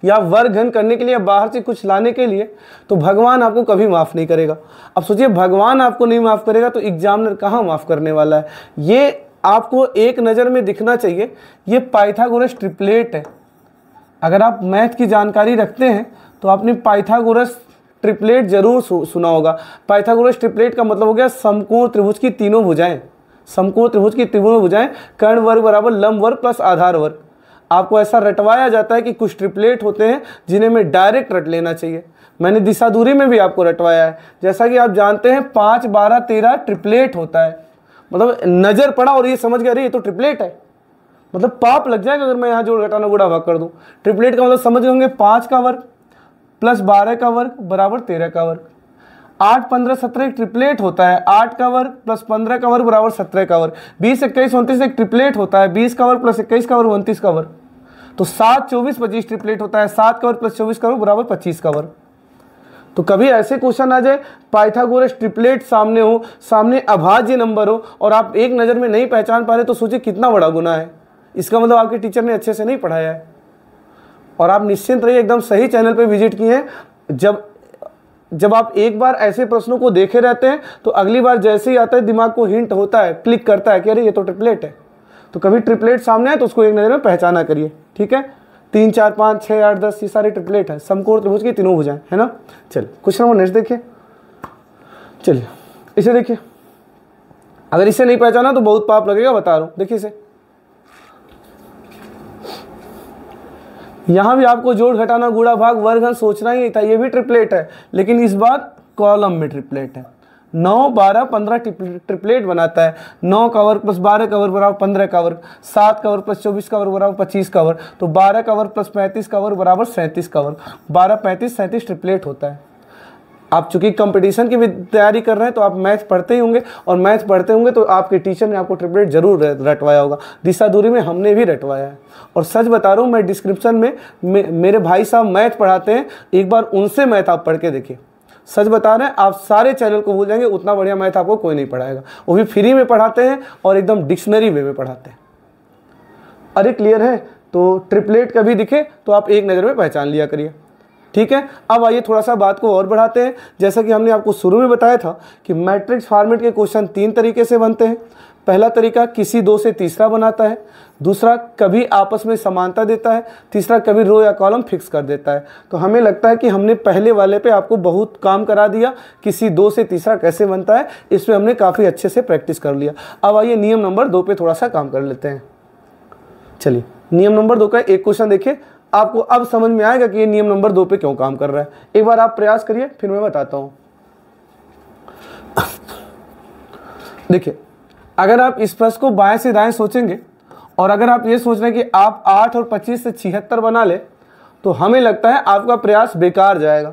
या वर्ग घन करने के लिए बाहर से कुछ लाने के लिए तो भगवान आपको कभी माफ़ नहीं करेगा अब सोचिए भगवान आपको नहीं माफ़ करेगा तो एग्जामिनर कहाँ माफ़ करने वाला है ये आपको एक नज़र में दिखना चाहिए ये पाइथागोरस ट्रिपलेट है अगर आप मैथ की जानकारी रखते हैं तो आपने पाइथागोरस ट्रिपलेट जरूर सुना होगा पाइथागोरस ट्रिपलेट का मतलब हो गया समकोण त्रिभुज की तीनों भुजाएं समकोण त्रिभुज की त्रिभुज भुजाएं कर्ण वर्ग बराबर लंब वर्ग प्लस आधार वर्ग आपको ऐसा रटवाया जाता है कि कुछ ट्रिपलेट होते हैं जिन्हें में डायरेक्ट रट लेना चाहिए मैंने दिशा दूरी में भी आपको रटवाया है जैसा कि आप जानते हैं पाँच बारह तेरह ट्रिपलेट होता है मतलब नज़र पड़ा और ये समझ गया अरे ये तो ट्रिपलेट है मतलब पाप लग जाएगा अगर मैं यहाँ जोड़ घटाना गुड़ा वक कर दूँ ट्रिपलेट का मतलब समझ होंगे पाँच का वर्ग प्लस बारह का वर्ग बराबर तेरह का वर्ग आठ पंद्रह सत्रह एक ट्रिपलेट होता है आठ कवर प्लस पंद्रह कवर बराबर सत्रह कवर बीस इक्कीस उनतीस एक ट्रिपलेट होता है बीस कवर प्लस इक्कीस कवर उनतीस कवर तो सात चौबीस पच्चीस ट्रिपलेट होता है सात कवर प्लस चौबीस कवर बराबर पच्चीस कवर तो कभी ऐसे क्वेश्चन आ जाए पाइथागोरस ट्रिपलेट सामने हो सामने अभाज्य नंबर हो और आप एक नज़र में नहीं पहचान पा रहे तो सोचिए कितना बड़ा गुना है इसका मतलब आपके टीचर ने अच्छे से नहीं पढ़ाया है और आप निश्चिंत रहिए एकदम सही चैनल पर विजिट किए जब जब आप एक बार ऐसे प्रश्नों को देखे रहते हैं तो अगली बार जैसे ही आता है दिमाग को हिंट होता है क्लिक करता है कि अरे ये तो ट्रिपलेट है तो कभी ट्रिपलेट सामने आए तो उसको एक नज़र में पहचाना करिए ठीक है तीन चार पाँच छः आठ दस ये सारे ट्रिपलेट हैं समकोण त्रिभुज तो के तीनों भुजाएं है ना चलिए कुछ नंबर नेक्स्ट देखिए चलिए इसे देखिए अगर इसे नहीं पहचाना तो बहुत पाप लगेगा बता रहा हूँ देखिए इसे यहाँ भी आपको जोड़ घटाना गुड़ा भाग वर्गन सोचना ही नहीं था ये भी ट्रिपलेट है लेकिन इस बार कॉलम में ट्रिपलेट है नौ बारह पंद्रह ट्रिपलेट बनाता है नौ का वर्ग प्लस बारह का वर्ग बराबर पंद्रह का वर्ग सात का वर्ग प्लस चौबीस का वर्ग बराबर पच्चीस का वर्ग तो बारह का वर्ग प्लस पैंतीस का वर्ग बराबर सैंतीस का वर्ग बारह पैंतीस सैंतीस ट्रिपलेट होता है आप चूंकि कंपटीशन की भी तैयारी कर रहे हैं तो आप मैथ पढ़ते ही होंगे और मैथ पढ़ते होंगे तो आपके टीचर ने आपको ट्रिपलेट जरूर रटवाया होगा दिशा दूरी में हमने भी रटवाया है और सच बता रहा हूँ मैं डिस्क्रिप्शन में मे, मेरे भाई साहब मैथ पढ़ाते हैं एक बार उनसे मैथ आप पढ़ के देखिए सच बता रहे हैं आप सारे चैनल को भूल जाएंगे उतना बढ़िया मैथ आपको कोई नहीं पढ़ाएगा वो भी फ्री में पढ़ाते हैं और एकदम डिक्शनरी वे में पढ़ाते हैं अरे क्लियर है तो ट्रिपलेट कभी दिखे तो आप एक नज़र में पहचान लिया करिए ठीक है अब आइए थोड़ा सा बात को और बढ़ाते हैं जैसा कि हमने आपको शुरू में बताया था कि मैट्रिक्स फॉर्मेट के क्वेश्चन तीन तरीके से बनते हैं पहला तरीका किसी दो से तीसरा बनाता है दूसरा कभी आपस में समानता देता है तीसरा कभी रो या कॉलम फिक्स कर देता है तो हमें लगता है कि हमने पहले वाले पे आपको बहुत काम करा दिया किसी दो से तीसरा कैसे बनता है इस पर हमने काफ़ी अच्छे से प्रैक्टिस कर लिया अब आइए नियम नंबर दो पे थोड़ा सा काम कर लेते हैं चलिए नियम नंबर दो का एक क्वेश्चन देखिए आपको अब समझ में आएगा कि ये नियम नंबर दो पे क्यों काम कर रहा है एक बार आप प्रयास करिए फिर मैं बताता हूं देखिए अगर आप इस प्रश्न को बाएं से दाएं सोचेंगे और अगर आप ये सोच रहे हैं कि आप आठ और पच्चीस से छिहत्तर बना ले तो हमें लगता है आपका प्रयास बेकार जाएगा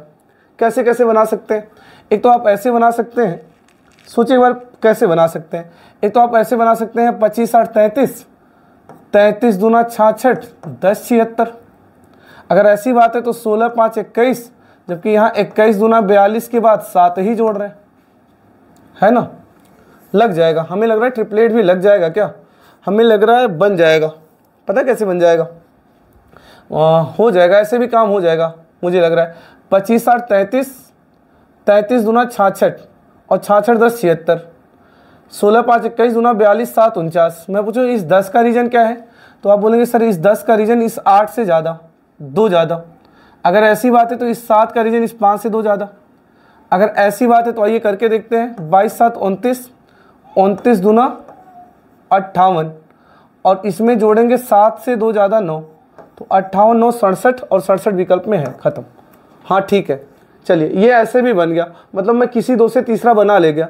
कैसे कैसे बना सकते हैं एक तो आप ऐसे बना सकते हैं सोचिए एक बार कैसे बना सकते हैं एक तो आप ऐसे बना सकते हैं पच्चीस आठ तैंतीस तैंतीस दूना छाछठ दस छिहत्तर अगर ऐसी बात है तो सोलह पाँच इक्कीस जबकि यहाँ इक्कीस दूना बयालीस के बाद सात ही जोड़ रहे हैं है ना लग जाएगा हमें लग रहा है ट्रिपलेट भी लग जाएगा क्या हमें लग रहा है बन जाएगा पता कैसे बन जाएगा आ, हो जाएगा ऐसे भी काम हो जाएगा मुझे लग रहा है पच्चीस साठ तैंतीस तैंतीस दूना छाछठ और छाछठ दस छिहत्तर सोलह पाँच इक्कीस दूना बयालीस सात उनचास मैं पूछूँ इस दस का रीज़न क्या है तो आप बोलेंगे सर इस दस का रीज़न इस आठ से ज़्यादा दो ज़्यादा अगर ऐसी बात है तो इस सात का रीजन इस पाँच से दो ज़्यादा अगर ऐसी बात है तो आइए करके देखते हैं बाईस सात उनतीस उनतीस दुना अट्ठावन और इसमें जोड़ेंगे सात से दो ज़्यादा नौ तो अट्ठावन नौ सड़सठ और सड़सठ विकल्प में है ख़त्म हाँ ठीक है चलिए ये ऐसे भी बन गया मतलब मैं किसी दो से तीसरा बना ले गया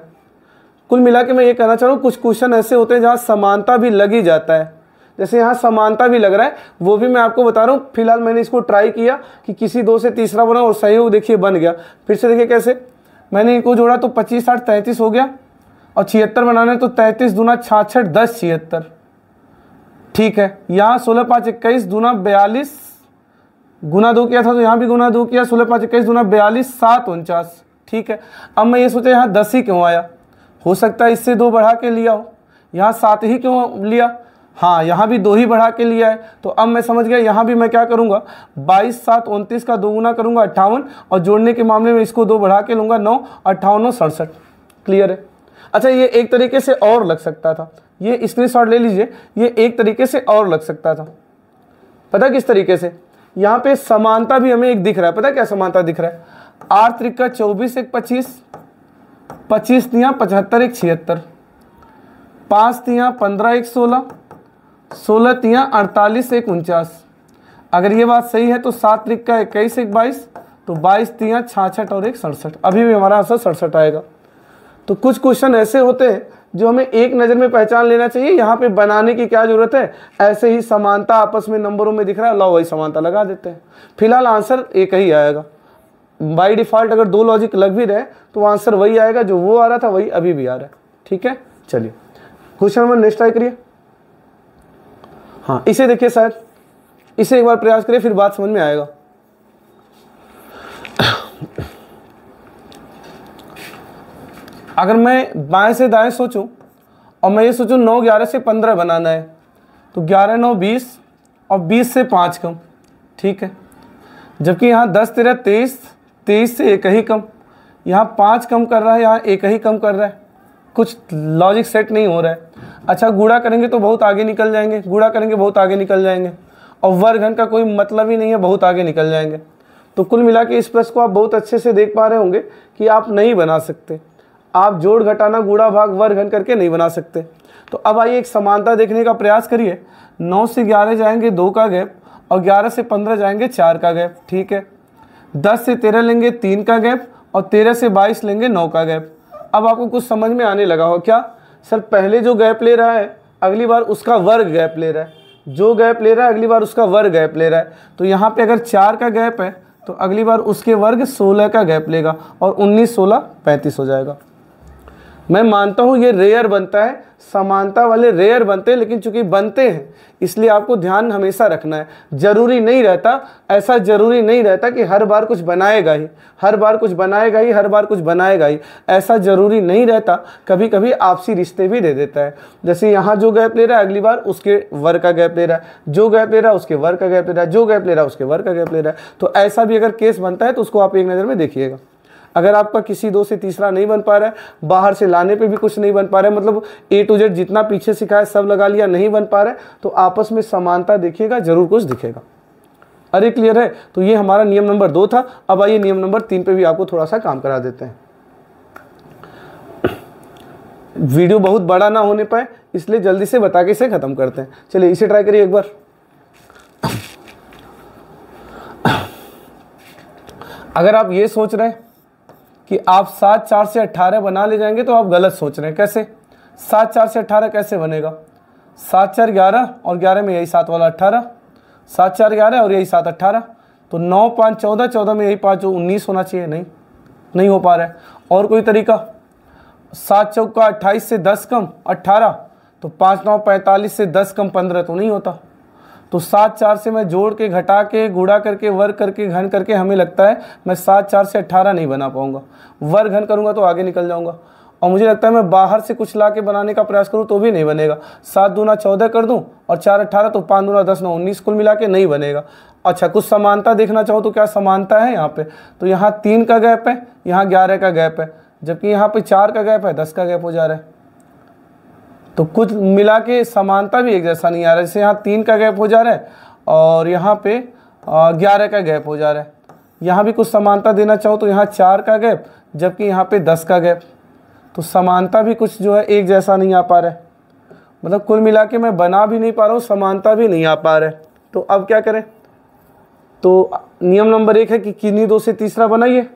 कुल मिला के मैं ये कहना चाहूँ कुछ क्वेश्चन ऐसे होते हैं जहाँ समानता भी लगी जाता है जैसे यहाँ समानता भी लग रहा है वो भी मैं आपको बता रहा हूँ फिलहाल मैंने इसको ट्राई किया कि किसी दो से तीसरा बना और सहयोग देखिए बन गया फिर से देखिए कैसे मैंने इनको जोड़ा तो पच्चीस साठ तैंतीस हो गया और छिहत्तर बनाने तो तैंतीस दूना छाछठ दस छिहत्तर ठीक है यहाँ सोलह पाँच इक्कीस दूना बयालीस गुना दो किया था तो यहाँ भी गुना दो किया सोलह पाँच इक्कीस दूना बयालीस सात उनचास ठीक है अब मैं ये सोचा यहाँ दस ही क्यों आया हो सकता है इससे दो बढ़ा के लिया हो यहाँ सात ही क्यों लिया हाँ यहाँ भी दो ही बढ़ा के लिया है तो अब मैं समझ गया यहाँ भी मैं क्या करूँगा बाईस सात उनतीस का दोगुना करूँगा अट्ठावन और जोड़ने के मामले में इसको दो बढ़ा के लूँगा नौ अट्ठावन सड़सठ क्लियर है अच्छा ये एक तरीके से और लग सकता था ये स्क्रीनशॉट ले लीजिए ये एक तरीके से और लग सकता था पता किस तरीके से यहाँ पे समानता भी हमें एक दिख रहा है पता क्या समानता दिख रहा है आठ त्रिका चौबीस एक पच्चीस पच्चीस तिया पचहत्तर एक छिहत्तर पाँच तिया पंद्रह एक सोलह सोलह तिया अड़तालीस एक उनचास अगर ये बात सही है तो सात त्रिक का इक्कीस एक बाईस तो बाईस तिया छाछठ और एक सड़सठ अभी भी हमारा आंसर सड़सठ आएगा तो कुछ क्वेश्चन ऐसे होते हैं जो हमें एक नज़र में पहचान लेना चाहिए यहाँ पे बनाने की क्या ज़रूरत है ऐसे ही समानता आपस में नंबरों में दिख रहा है लाओ वही समानता लगा देते हैं फिलहाल आंसर एक ही आएगा बाई डिफ़ॉल्ट अगर दो लॉजिक लग भी रहे तो आंसर वही आएगा जो वो आ रहा था वही अभी भी आ रहा है ठीक है चलिए क्वेश्चन नंबर नेक्स्ट ट्राई करिए हाँ इसे देखिए शायद इसे एक बार प्रयास करिए फिर बात समझ में आएगा अगर मैं बाएं से दाएं सोचूं और मैं ये सोचूं नौ ग्यारह से पंद्रह बनाना है तो ग्यारह नौ बीस और बीस से पाँच कम ठीक है जबकि यहाँ दस तेरह तेईस तेईस से एक ही कम यहाँ पाँच कम कर रहा है यहाँ एक ही कम कर रहा है कुछ लॉजिक सेट नहीं हो रहा है अच्छा गुड़ा करेंगे तो बहुत आगे निकल जाएंगे गुड़ा करेंगे बहुत आगे निकल जाएंगे और वर्गघन का कोई मतलब ही नहीं है बहुत आगे निकल जाएंगे तो कुल मिला के इस प्रश्न को आप बहुत अच्छे से देख पा रहे होंगे कि आप नहीं बना सकते आप जोड़ घटाना गुड़ा भाग घन करके नहीं बना सकते तो अब आइए एक समानता देखने का प्रयास करिए नौ से ग्यारह जाएंगे दो का गैप और ग्यारह से पंद्रह जाएंगे चार का गैप ठीक है दस से तेरह लेंगे तीन का गैप और तेरह से बाईस लेंगे नौ का गैप अब आपको कुछ समझ में आने लगा हो क्या सर पहले जो गैप ले रहा है अगली बार उसका वर्ग गैप ले रहा है जो गैप ले रहा है अगली बार उसका वर्ग गैप ले रहा है तो यहाँ पे अगर चार का गैप है तो अगली बार उसके वर्ग सोलह का गैप लेगा और उन्नीस सोलह पैंतीस हो जाएगा मैं मानता हूँ ये रेयर बनता है समानता वाले रेयर बनते हैं लेकिन चूंकि बनते हैं इसलिए आपको ध्यान हमेशा रखना है ज़रूरी नहीं रहता ऐसा ज़रूरी नहीं रहता कि हर बार कुछ बनाएगा ही हर बार कुछ बनाएगा ही हर बार कुछ बनाएगा ही ऐसा ज़रूरी नहीं रहता कभी कभी आपसी रिश्ते भी दे देता है जैसे यहाँ जो गैप ले रहा है अगली बार उसके वर का गैप ले रहा है जो गैप ले रहा है उसके वर का गैप ले रहा है जो गैप ले रहा है उसके वर का गैप ले रहा है तो ऐसा भी अगर केस बनता है तो उसको आप एक नज़र में देखिएगा अगर आपका किसी दो से तीसरा नहीं बन पा रहा है बाहर से लाने पे भी कुछ नहीं बन पा रहा है मतलब ए टू जेड जितना पीछे सिखाया सब लगा लिया नहीं बन पा रहा है तो आपस में समानता देखिएगा जरूर कुछ दिखेगा अरे क्लियर है तो ये हमारा नियम नंबर दो था अब आइए नियम नंबर तीन पे भी आपको थोड़ा सा काम करा देते हैं वीडियो बहुत बड़ा ना होने पाए इसलिए जल्दी से बता के इसे ख़त्म करते हैं चलिए इसे ट्राई करिए एक बार अगर आप ये सोच रहे हैं कि आप सात चार से अट्ठारह बना ले जाएंगे तो आप गलत सोच रहे हैं कैसे सात चार से अट्ठारह कैसे बनेगा सात चार ग्यारह और ग्यारह में यही सात वाला अट्ठारह सात चार ग्यारह और यही सात अट्ठारह तो नौ पाँच चौदह चौदह में यही पाँच उन्नीस होना चाहिए नहीं नहीं हो पा रहा है और कोई तरीका सात चौका अट्ठाईस से दस कम अट्ठारह तो पाँच नौ पैंतालीस से दस कम पंद्रह तो नहीं होता तो सात चार से मैं जोड़ के घटा के गुड़ा करके वर्ग करके घन करके हमें लगता है मैं सात चार से अट्ठारह नहीं बना पाऊंगा वर्ग घन करूंगा तो आगे निकल जाऊंगा और मुझे लगता है मैं बाहर से कुछ ला के बनाने का प्रयास करूँ तो भी नहीं बनेगा सात दूना चौदह कर दूँ और चार अट्ठारह तो पाँच दूना दस नौ उन्नीस कुल मिला के नहीं बनेगा अच्छा कुछ समानता देखना चाहो तो क्या समानता है यहाँ पे तो यहाँ तीन का गैप है यहाँ ग्यारह का गैप है जबकि यहाँ पे चार का गैप है दस का गैप हो जा रहा है तो कुछ मिला के समानता भी एक जैसा नहीं आ रहा है जैसे यहाँ तीन का गैप हो जा रहा है और यहाँ पे ग्यारह का गैप हो जा रहा है यहाँ भी कुछ समानता देना चाहो तो यहाँ चार का गैप जबकि यहाँ पे दस का गैप तो समानता भी कुछ जो है एक जैसा नहीं आ पा रहा है मतलब कुल मिला के मैं बना भी नहीं पा रहा हूँ समानता भी नहीं आ पा रहा है तो अब क्या करें तो नियम नंबर एक है कि किन्हीं दो से तीसरा बनाइए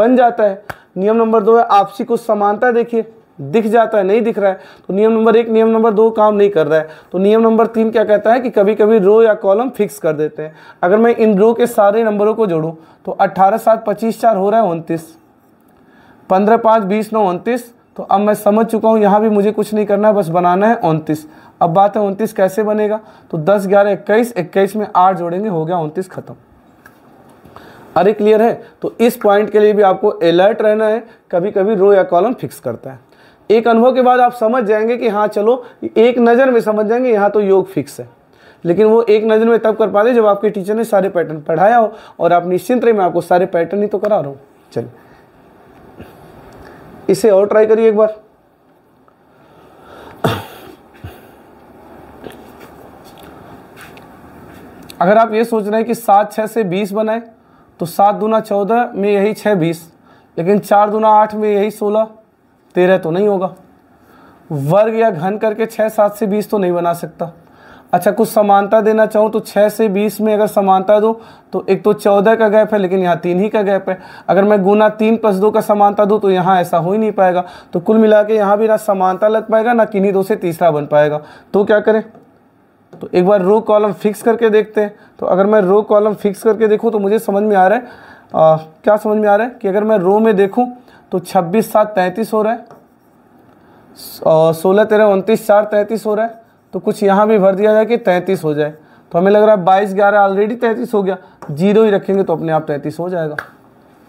बन जाता है नियम नंबर दो है आपसी कुछ समानता देखिए दिख जाता है नहीं दिख रहा है तो नियम नंबर एक नियम नंबर दो काम नहीं कर रहा है तो नियम नंबर तीन क्या कहता है कि कभी कभी रो या कॉलम फिक्स कर देते हैं अगर मैं इन रो के सारे नंबरों को जोड़ूँ तो अट्ठारह सात पच्चीस चार हो रहा है उनतीस पंद्रह पाँच बीस नौ उनतीस तो अब मैं समझ चुका हूँ यहाँ भी मुझे कुछ नहीं करना है बस बनाना है उनतीस अब बात है उनतीस कैसे बनेगा तो दस ग्यारह इक्कीस इक्कीस में आठ जोड़ेंगे हो गया उनतीस खत्म अरे क्लियर है तो इस पॉइंट के लिए भी आपको अलर्ट रहना है कभी कभी रो या कॉलम फिक्स करता है एक अनुभव के बाद आप समझ जाएंगे कि हाँ चलो एक नज़र में समझ जाएंगे यहाँ तो योग फिक्स है लेकिन वो एक नज़र में तब कर पाते जब आपके टीचर ने सारे पैटर्न पढ़ाया हो और आप निश्चिंत रहे मैं आपको सारे पैटर्न ही तो करा रहा हूँ चलिए इसे और ट्राई करिए एक बार अगर आप ये सोच रहे हैं कि सात छः से बीस बनाए तो सात दूना चौदह में यही छः बीस लेकिन चार दूना आठ में यही सोलह तेरह तो नहीं होगा वर्ग या घन करके छः सात से बीस तो नहीं बना सकता अच्छा कुछ समानता देना चाहूँ तो छः से बीस में अगर समानता दो तो एक तो चौदह का गैप है लेकिन यहाँ तीन ही का गैप है अगर मैं गुना तीन प्लस दो का समानता दूँ तो यहाँ ऐसा हो ही नहीं पाएगा तो कुल मिला के यहाँ भी ना समानता लग पाएगा ना किन्हीं दो से तीसरा बन पाएगा तो क्या करें तो एक बार रो कॉलम फिक्स करके देखते हैं तो अगर मैं रो कॉलम फिक्स करके देखूँ तो मुझे समझ में आ रहा है आ, क्या समझ में आ रहा है कि अगर मैं रो में देखूँ तो छब्बीस सात तैंतीस हो रहा है और सोलह तेरह उनतीस चार तैंतीस हो रहा है तो कुछ यहाँ भी भर दिया जाए कि तैंतीस हो जाए तो हमें लग रहा है बाईस ग्यारह ऑलरेडी तैंतीस हो गया जीरो ही रखेंगे तो अपने आप तैंतीस हो जाएगा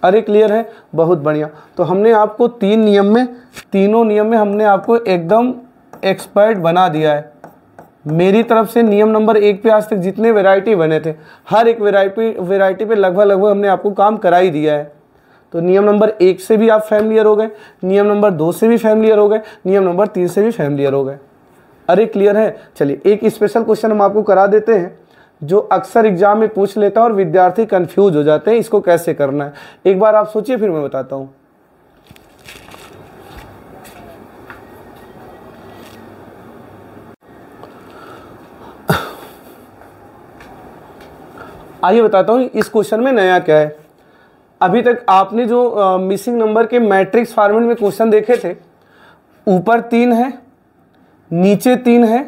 अरे क्लियर है बहुत बढ़िया तो हमने आपको तीन नियम में तीनों नियम में हमने आपको एकदम एक्सपर्ट बना दिया है मेरी तरफ से नियम नंबर एक पे आज तक जितने वैरायटी बने थे हर एक वैरायटी वैरायटी पे लगभग लगभग हमने आपको काम करा ही दिया है तो नियम नंबर एक से भी आप फैमिलियर हो गए नियम नंबर दो से भी फैमिलियर हो गए नियम नंबर तीन से भी फैमिलियर हो गए अरे क्लियर है चलिए एक स्पेशल क्वेश्चन हम आपको करा देते हैं जो अक्सर एग्जाम में पूछ लेता है और विद्यार्थी कंफ्यूज हो जाते हैं इसको कैसे करना है एक बार आप सोचिए फिर मैं बताता हूं आइए बताता हूं इस क्वेश्चन में नया क्या है अभी तक आपने जो मिसिंग नंबर के मैट्रिक्स फॉर्मेट में क्वेश्चन देखे थे ऊपर तीन है नीचे तीन है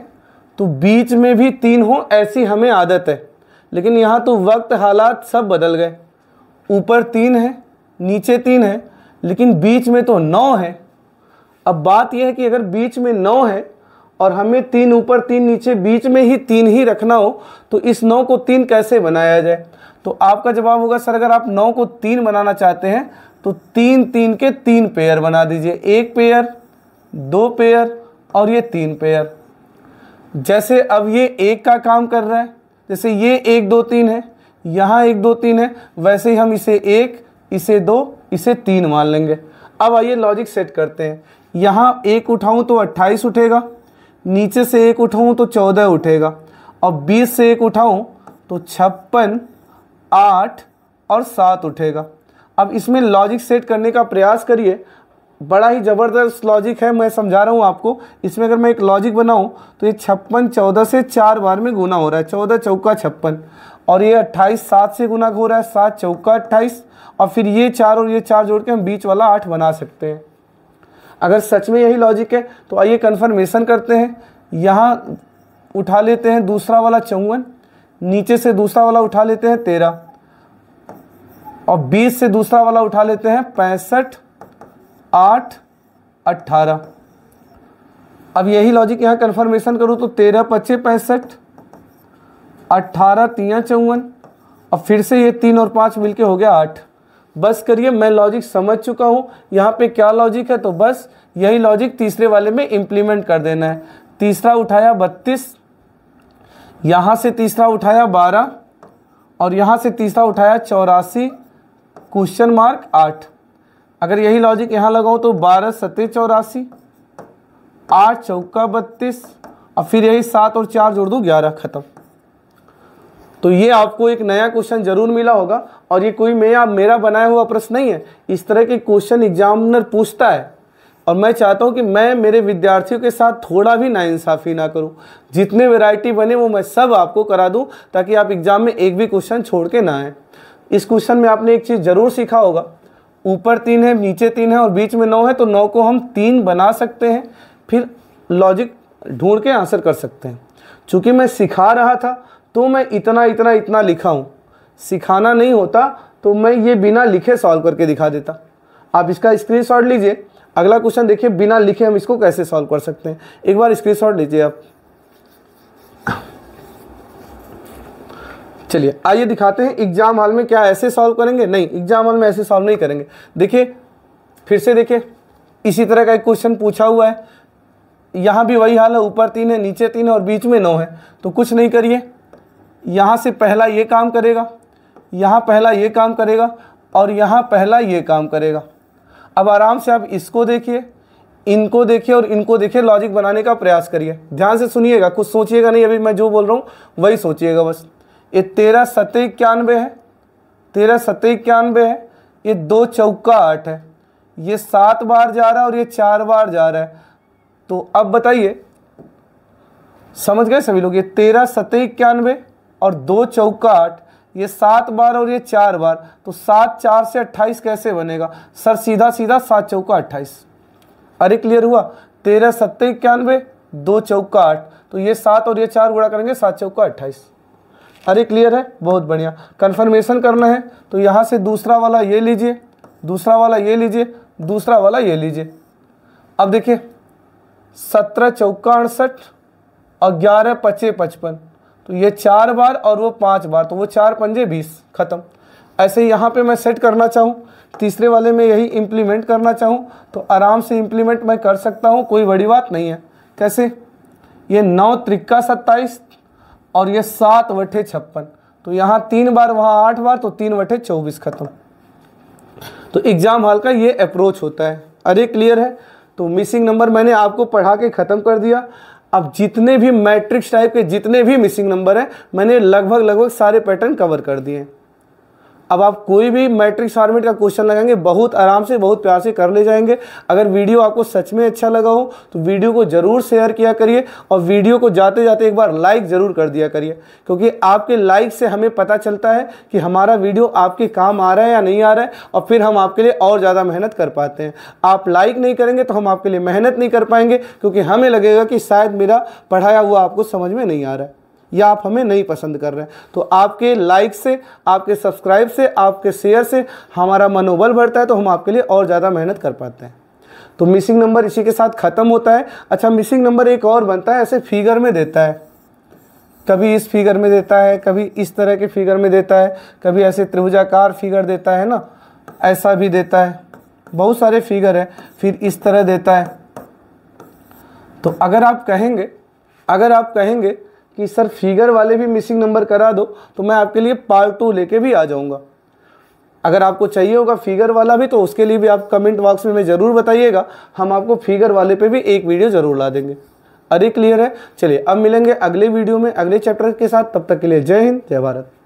तो बीच में भी तीन हो ऐसी हमें आदत है लेकिन यहाँ तो वक्त हालात सब बदल गए ऊपर तीन है नीचे तीन है लेकिन बीच में तो नौ है अब बात यह है कि अगर बीच में नौ है और हमें तीन ऊपर तीन नीचे बीच में ही तीन ही रखना हो तो इस नौ को तीन कैसे बनाया जाए तो आपका जवाब होगा सर अगर आप नौ को तीन बनाना चाहते हैं तो तीन तीन के तीन पेयर बना दीजिए एक पेयर दो पेयर और ये तीन पेयर जैसे अब ये एक का काम कर रहा है जैसे ये एक दो तीन है यहाँ एक दो तीन है वैसे ही हम इसे एक इसे दो इसे तीन मान लेंगे अब आइए लॉजिक सेट करते हैं यहाँ एक उठाऊँ तो अट्ठाईस उठेगा नीचे से एक उठाऊँ तो चौदह उठेगा और बीस से एक उठाऊँ तो छप्पन आठ और सात उठेगा अब इसमें लॉजिक सेट करने का प्रयास करिए बड़ा ही ज़बरदस्त लॉजिक है मैं समझा रहा हूँ आपको इसमें अगर मैं एक लॉजिक बनाऊँ तो ये छप्पन चौदह से चार बार में गुना हो रहा है चौदह चौका छप्पन और ये अट्ठाईस सात से गुना हो रहा है सात चौका अट्ठाईस और फिर ये चार और ये चार जोड़ के हम बीच वाला आठ बना सकते हैं अगर सच में यही लॉजिक है तो आइए कन्फर्मेशन करते हैं यहाँ उठा लेते हैं दूसरा वाला चौवन नीचे से दूसरा वाला उठा लेते हैं तेरह और बीस से दूसरा वाला उठा लेते हैं पैंसठ आठ अट्ठारह अब यही लॉजिक यहाँ कन्फर्मेशन करूँ तो तेरह पच्चे पैंसठ अट्ठारह तिया चौवन और फिर से ये तीन और पाँच मिलके हो गया आठ बस करिए मैं लॉजिक समझ चुका हूँ यहाँ पे क्या लॉजिक है तो बस यही लॉजिक तीसरे वाले में इम्प्लीमेंट कर देना है तीसरा उठाया बत्तीस यहाँ से तीसरा उठाया बारह और यहाँ से तीसरा उठाया चौरासी क्वेश्चन मार्क आठ अगर यही लॉजिक यहाँ लगाओ तो बारह सत्य चौरासी आठ चौका बत्तीस और फिर यही सात और चार जोड़ दूँ ग्यारह ख़त्म तो ये आपको एक नया क्वेश्चन जरूर मिला होगा और ये कोई मैं आप मेरा बनाया हुआ प्रश्न नहीं है इस तरह के क्वेश्चन एग्जामिनर पूछता है और मैं चाहता हूँ कि मैं मेरे विद्यार्थियों के साथ थोड़ा भी नाइंसाफ़ी ना करूँ जितने वैरायटी बने वो मैं सब आपको करा दूँ ताकि आप एग्ज़ाम में एक भी क्वेश्चन छोड़ के ना आए इस क्वेश्चन में आपने एक चीज़ ज़रूर सीखा होगा ऊपर तीन है नीचे तीन है और बीच में नौ है तो नौ को हम तीन बना सकते हैं फिर लॉजिक ढूंढ के आंसर कर सकते हैं चूँकि मैं सिखा रहा था तो मैं इतना इतना इतना लिखा हूँ सिखाना नहीं होता तो मैं ये बिना लिखे सॉल्व करके दिखा देता आप इसका स्क्रीनशॉट लीजिए अगला क्वेश्चन देखिए बिना लिखे हम इसको कैसे सॉल्व कर सकते हैं एक बार स्क्रीनशॉट लीजिए आप चलिए आइए दिखाते हैं एग्जाम हॉल में क्या ऐसे सॉल्व करेंगे नहीं एग्जाम हॉल में ऐसे सॉल्व नहीं करेंगे देखिए फिर से देखिए इसी तरह का एक क्वेश्चन पूछा हुआ है यहाँ भी वही हाल है ऊपर तीन है नीचे तीन है और बीच में नौ है तो कुछ नहीं करिए यहाँ से पहला ये काम करेगा यहाँ पहला ये काम करेगा और यहाँ पहला ये काम करेगा अब आराम से आप इसको देखिए इनको देखिए और इनको देखिए लॉजिक बनाने का प्रयास करिए ध्यान से सुनिएगा कुछ सोचिएगा नहीं अभी मैं जो बोल रहा हूँ वही सोचिएगा बस ये तेरह सतह इक्यानवे है तेरह सतह इक्यानवे है ये दो चौका आठ है ये सात बार जा रहा है और ये चार बार जा रहा है तो अब बताइए समझ गए सभी लोग ये तेरह सतह इक्यानवे और दो चौकाट ये सात बार और ये चार बार तो सात चार से अट्ठाईस कैसे बनेगा सर सीधा सीधा सात चौका अट्ठाईस अरे क्लियर हुआ तेरह सत्तर इक्यानवे दो चौका आठ तो ये सात और ये चार गुणा करेंगे सात चौका अट्ठाईस अरे क्लियर है बहुत बढ़िया कन्फर्मेशन करना है तो यहाँ से दूसरा वाला ये लीजिए दूसरा वाला ये लीजिए दूसरा वाला ये लीजिए अब देखिए सत्रह चौका अड़सठ और ग्यारह पचे पचपन तो ये चार बार और वो पांच बार तो वो चार पंजे बीस खत्म ऐसे यहाँ पे मैं सेट करना चाहूँ तीसरे वाले में यही इम्प्लीमेंट करना चाहूँ तो आराम से इम्प्लीमेंट मैं कर सकता हूँ कोई बड़ी बात नहीं है कैसे ये नौ त्रिक्का सत्ताईस और ये सात वठे छप्पन तो यहाँ तीन बार वहाँ आठ बार तो तीन वठे चौबीस खत्म तो एग्ज़ाम हॉल का ये अप्रोच होता है अरे क्लियर है तो मिसिंग नंबर मैंने आपको पढ़ा के ख़त्म कर दिया अब जितने भी मैट्रिक्स टाइप के जितने भी मिसिंग नंबर हैं मैंने लगभग लगभग सारे पैटर्न कवर कर दिए हैं अब आप कोई भी मैट्रिक्स फॉर्मेट का क्वेश्चन लगाएंगे बहुत आराम से बहुत प्यार से कर ले जाएंगे अगर वीडियो आपको सच में अच्छा लगा हो तो वीडियो को ज़रूर शेयर किया करिए और वीडियो को जाते जाते एक बार लाइक ज़रूर कर दिया करिए क्योंकि आपके लाइक से हमें पता चलता है कि हमारा वीडियो आपके काम आ रहा है या नहीं आ रहा है और फिर हम आपके लिए और ज़्यादा मेहनत कर पाते हैं आप लाइक नहीं करेंगे तो हम आपके लिए मेहनत नहीं कर पाएंगे क्योंकि हमें लगेगा कि शायद मेरा पढ़ाया हुआ आपको समझ में नहीं आ रहा है या आप हमें नहीं पसंद कर रहे हैं तो आपके लाइक से आपके सब्सक्राइब से आपके शेयर से हमारा मनोबल बढ़ता है तो हम आपके लिए और ज़्यादा मेहनत कर पाते हैं तो मिसिंग नंबर इसी के साथ ख़त्म होता है अच्छा मिसिंग नंबर एक और बनता है ऐसे फिगर में देता है कभी इस फिगर में देता है कभी इस तरह के फिगर में देता है कभी ऐसे त्रिभुजाकार फिगर देता है ना ऐसा भी देता है बहुत सारे फिगर है फिर इस तरह देता है तो अगर आप कहेंगे अगर आप कहेंगे कि सर फिगर वाले भी मिसिंग नंबर करा दो तो मैं आपके लिए पार्ट टू लेके भी आ जाऊँगा अगर आपको चाहिए होगा फिगर वाला भी तो उसके लिए भी आप कमेंट बॉक्स में ज़रूर बताइएगा हम आपको फिगर वाले पे भी एक वीडियो ज़रूर ला देंगे अरे क्लियर है चलिए अब मिलेंगे अगले वीडियो में अगले चैप्टर के साथ तब तक के लिए जय हिंद जय भारत